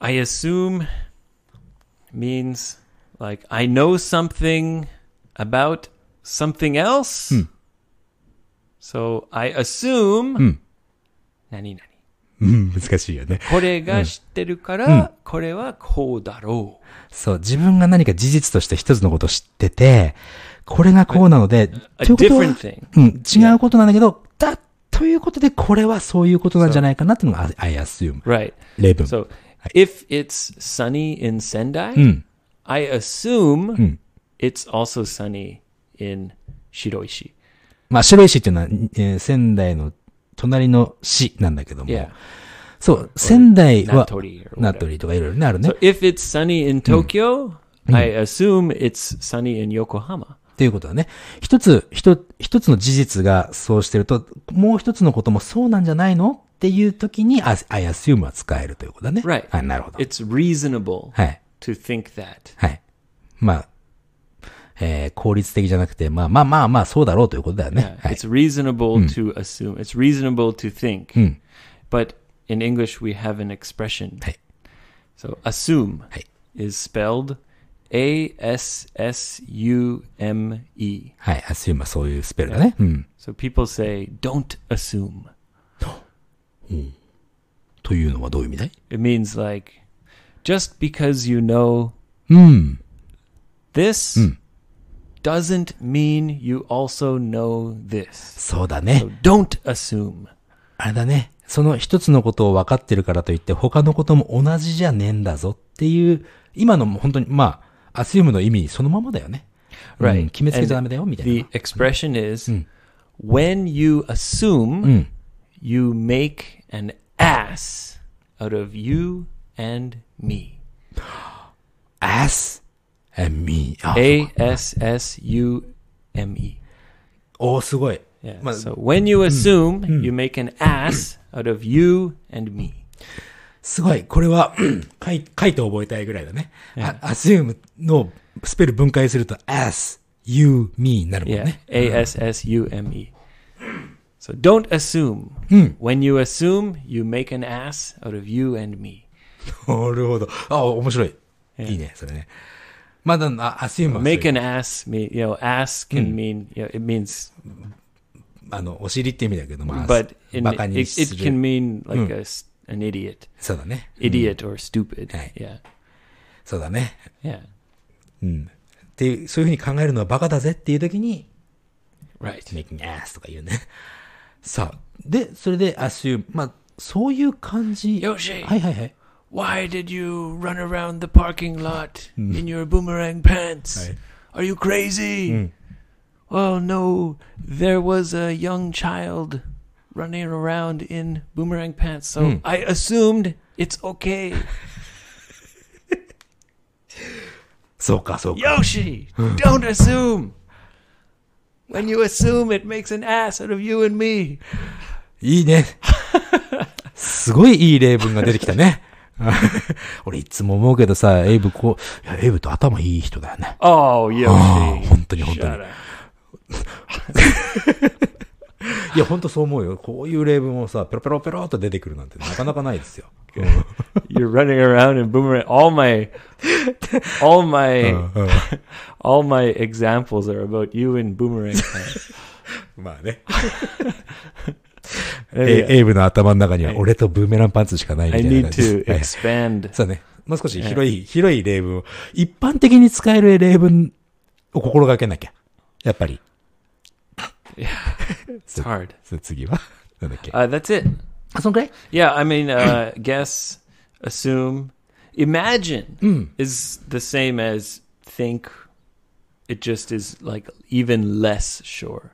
I assume means like I know something about something else. Mm. So I assume、うん、何々。うん、難しいよね。これが知ってるから、うん、これはこうだろう。そう、自分が何か事実として一つのことを知ってて、これがこうなので、a, a ということは、うん、違うことなんだけど、だっということで、これはそういうことなんじゃないかなっていうのが、I assume. Right. 例文。So, if it's sunny in Sendai,、I assume it's also sunny in 白石。まあ、白石っていうのは、えー、仙台の隣の市なんだけども。Yeah. そう、仙台は、ナトリとかいろいろね、あるね。So if it's sunny in Tokyo,、I assume it's sunny in Yokohama. っていうことだね。一つ、一つの事実がそうしてると、もう一つのこともそうなんじゃないのっていう時に、I assume は使えるということだね。Right. はい、なるほど。It's reasonable、はい、to think that. はい。まあ、えー、効率的じゃなくて、まあまあまあまあ、そうだろうということだよね。Yeah. It's reasonable to assume.、It's reasonable to think.、うん、But in English we have an expression.、はい、so assume、はい、is spelled A-S-S-U-M-E. はい、assume はそういうスペルだね。うん。So people say, don't assume. というのはどういう意味だい It means like, just because you know this doesn't mean you also know this. そうだね。don't assume. あれだね。その一つのことを分かってるからといって他のことも同じじゃねえんだぞっていう、今のも本当に、まあ、assume の意味そのままだよね。Right. 決めつけちゃダメだよみたいな。The expression is, when you assume, you make an ass out of you and me. Ass and me. A-S-S-U-M-E. Ah, おー、すごい。Yeah, oh, so when you mm. assume, mm. you make an ass out of you and me. すごい。これは書い、て覚えたいぐらいだね。Yeah. s s u m e のスペル分解すると as, you, me になるもんね。a h s s u m e So don't assume. When you assume, you make an ass out of you and me. なるほど。あ、面白い。いいね、それね。まだ、あ、assume Make an ass, you know, ass can mean, you know, it means あの、お尻って意味だけど、まあ、バカにする。It can mean like a an idiot. そうだね。idiot hmm. or stupid. Yeah. そうだね。Yeah. うん。で、そういうふうに考えるのはバカだぜっていう時に、Right. Hmm. making ass とか言うね。さあ、で、それで assume。まあ、そういう感じ。Yoshi did you run around the parking lot hmm. in your boomerang pants? Are you crazy? Well, oh, no, there was a young child running around in boomerang pants, so mm. I assumed it's okay. そうか、そうか。Yoshi! Don't assume! When you assume, it makes an ass out of you and me. いいね。すごいいい例文が出てきたね。俺いつも思うけどさ、エイブこう、いやエイブと頭いい人だよね。Oh, Yoshi! 本当に本当に。いや、本当そう思うよ。こういう例文をさ、ペロペロペロっと出てくるなんてなかなかないですよ。You're running around and boomerang. All my, all my, all my examples are about you and boomerang. まあね。エイブの頭の中には俺とブーメランパンツしかないみたいな I need to expand. そうね。もう少し広い、広い例文を、一般的に使える例文を心がけなきゃ。やっぱり。Yeah. it's hard. その次はなだっけ Uh, that's it. そんくらい Yeah, I mean, uh, guess, assume, imagine is the same as think. It just is like even less sure.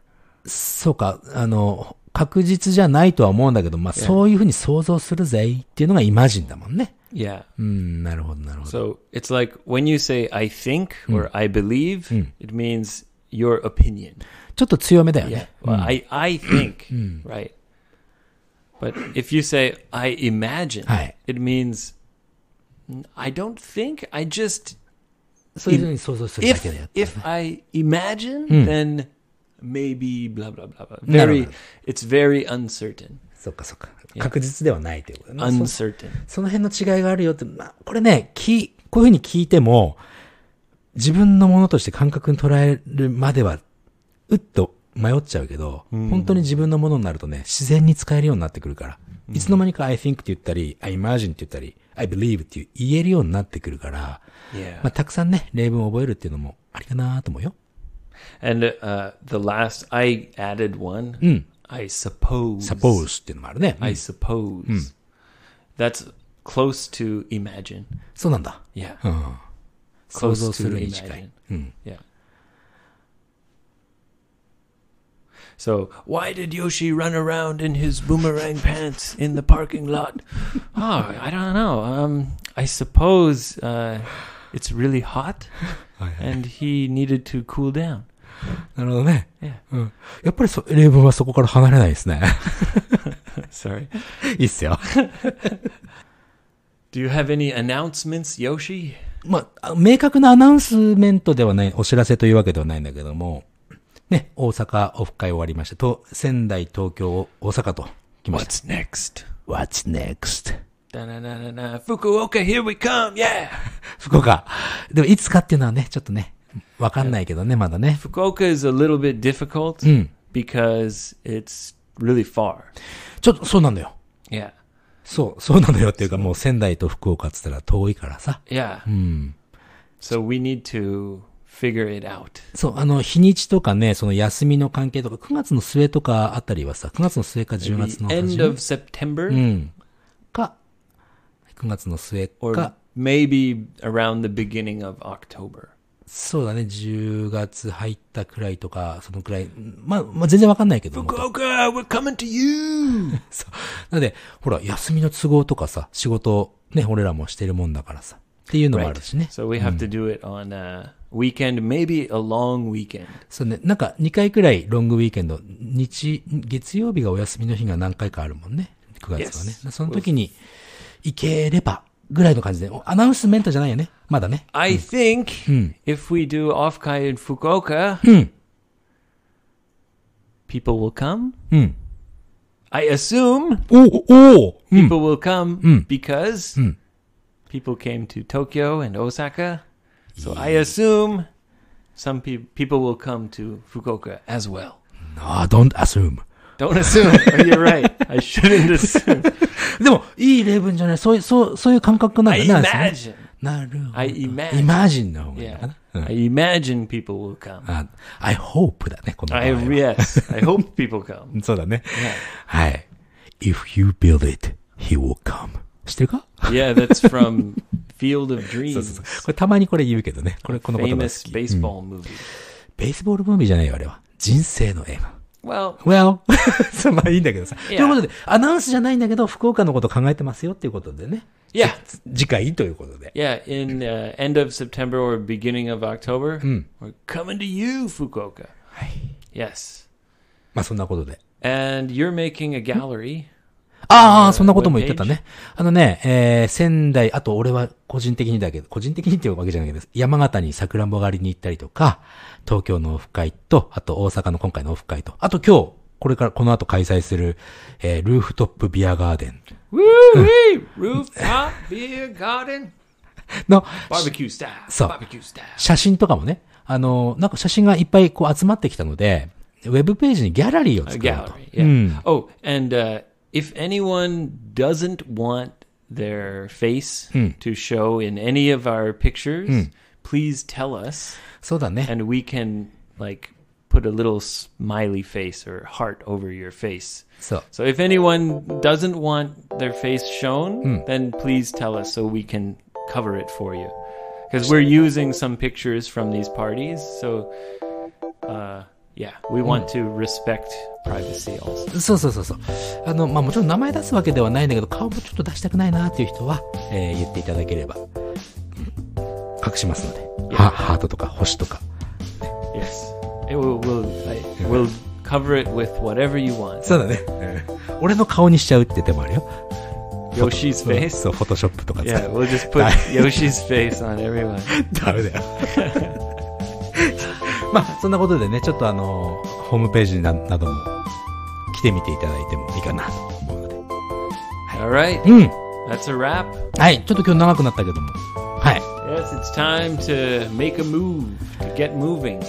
そうか、あの、確実じゃないとは思うんだけど、まあ、そういうふうに想像するぜっていうのがイマジンだもんね。Yeah. うん、なるほど、なるほど。So it's like when you say I think or I believe, it means your opinion. ちょっと強めだよね。Yeah. Well, I, I think, right? But if you say, I imagine, it means I don't think, I just, if, if I imagine, then maybe blah, blah, blah, blah. Very, it's very uncertain. そっかそっか。確実ではないということね。そ e r t a i n その辺の違いがあるよって、まあ、これね、き、こういうふうに聞いても、自分のものとして感覚に捉えるまではうっと迷っちゃうけど、うん、本当に自分のものになるとね、自然に使えるようになってくるから、うん、いつの間にか I think って言ったり、I imagine って言ったり、I believe って言えるようになってくるから、まあ、たくさんね、例文を覚えるっていうのもありかなと思うよ。And、uh, the last, I added one.、うん、I suppose. Suppose っていうのもあるね。I suppose.、うん、That's close to imagine. そうなんだ。Yeah.、うん、想像するに近い。うん yeah. So, why did Yoshi run around in his boomerang pants in the parking lot? Oh, I don't know. Um, I suppose uh, it's really hot, oh, and he needed to cool down. なるほどね。うん、やっぱりそ例文はそこから離れないですね。Sorry. いいっすよ。Do you have any announcements, Yoshi? まあ、明確なアナウンスメントではない、お知らせというわけではないんだけども、ね、大阪オフ会終わりました。と、仙台、東京、大阪と来ました。What's next? What's next? だなななな、福岡 here we come, yeah! 福 岡。でもいつかっていうのはね、ちょっとね、わかんないけどね、まだね。Fukuoka is a little bit difficult because it's really far. ちょっとそうなんだよ。Yeah. そう、そうなのよっていうかもう仙台と福岡っつったら遠いからさ。Yeah. So we need to figure it out. そう、あの、日にちとかね、その休みの関係とか、9月の末とかあたりはさ、9月の末か10月の初 End of September? うん。か、9月の末か。Or maybe around the beginning of October. そうだね、10月入ったくらいとか、そのくらい。まあ、まあ、全然わかんないけど。福岡 !We're coming to you! そう。なので、ほら、休みの都合とかさ、仕事、ね、俺らもしてるもんだからさ。っていうのもあるしね。Right. So we have to do it on、weekend, maybe a long weekend. そうね。なんか2回くらいロングウィーケンド、日、月曜日がお休みの日が何回かあるもんね。9月はね。Yes. その時に行ければぐらいの感じで。アナウンスメントじゃないよね。まだね。I think、うん、if we do off kai in Fukuoka,、うん、people will come. うん I assume people will come because people came to Tokyo and Osaka. So I assume some pe- people will come to Fukuoka as well. No, don't assume. Don't assume. You're right. I shouldn't assume. でも、いい例文じゃない。そういう、そう、そういう感覚なん I だね。imagine. I imagine. Yeah. I imagine people will come. I hope yes. I hope people come. If you build it, he will come. 知ってるか Yeah, that's from Field of Dreams. そう。これたまにこれ言うけどね。これ、この言葉好 Famous き。baseball movie. ースボールムービーじゃないよ、あれは。人生の映画。Well, Well, まあいいんだけどさ。と Yeah. いうことで、アナウンスじゃないんだけど、福岡のこと考えてますよっていうことでね。yeah, 次回ということで。yeah. In uh, end of September or beginning of October, we're coming to you, 福岡。はい。Yes, まあそんなことで。and you're making a gallery. ああ、そんなことも言ってたね。あのね、えー、仙台、あと俺は個人的にだけど、個人的にっていうわけじゃないけど、山形に桜んぼ狩りに行ったりとか、東京のオフ会と、あと大阪の今回のオフ会と、あと今日、これから、この後開催する、えー、ルーフトップビアガーデン。ウーウィールーフトップビアガーデン の、バーベキュースタイル。そう。写真とかもね、あの、なんか写真がいっぱいこう集まってきたので、ウェブページにギャラリーを作ると。ギャラリー。Yeah. Oh, and、uh, if anyone doesn't want their face hmm. to show in any of our pictures, hmm. please tell us. Eh? and we can like put a little smiley face or heart over your face. So, so if anyone doesn't want their face shown, hmm. then please tell us so we can cover it for you. Because we're using some pictures from these parties, so uh, Yeah, we want to respect privacy also. そうそうそうそう。あの、まあ、もちろん名前出すわけではないんだけど、顔もちょっと出したくないなっていう人は、えー、言っていただければ、うん、隠しますので。Yeah. ハハートとか星とか。Yes. It will, will, I, will cover it with whatever you want. そうだね。俺の顔にしちゃうって手もあるよ。Yoshi's face? そう、フォトショップとか使う。Yeah, we'll just put Yoshi's face on everyone. ダメだよ。まあ、そんなことでね、ちょっとあの、ホームページななども来てみていただいてもいいかなと思うので。はい、Alright. うん。That's a wrap. はい、ちょっと今日長くなったけども。はい。Yes, it's time to make a move, to get moving.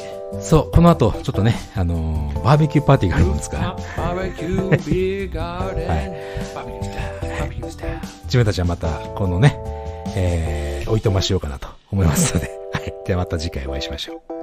そう、この後、ちょっとね、あのー、バーベキューパーティーがあるもんですから。バーベキュー、ビーガーデン、バーベキュースタバーベキュースタ自分たちはまた、このね、えー、おいとましようかなと思いますので、はい。じゃあまた次回お会いしましょう。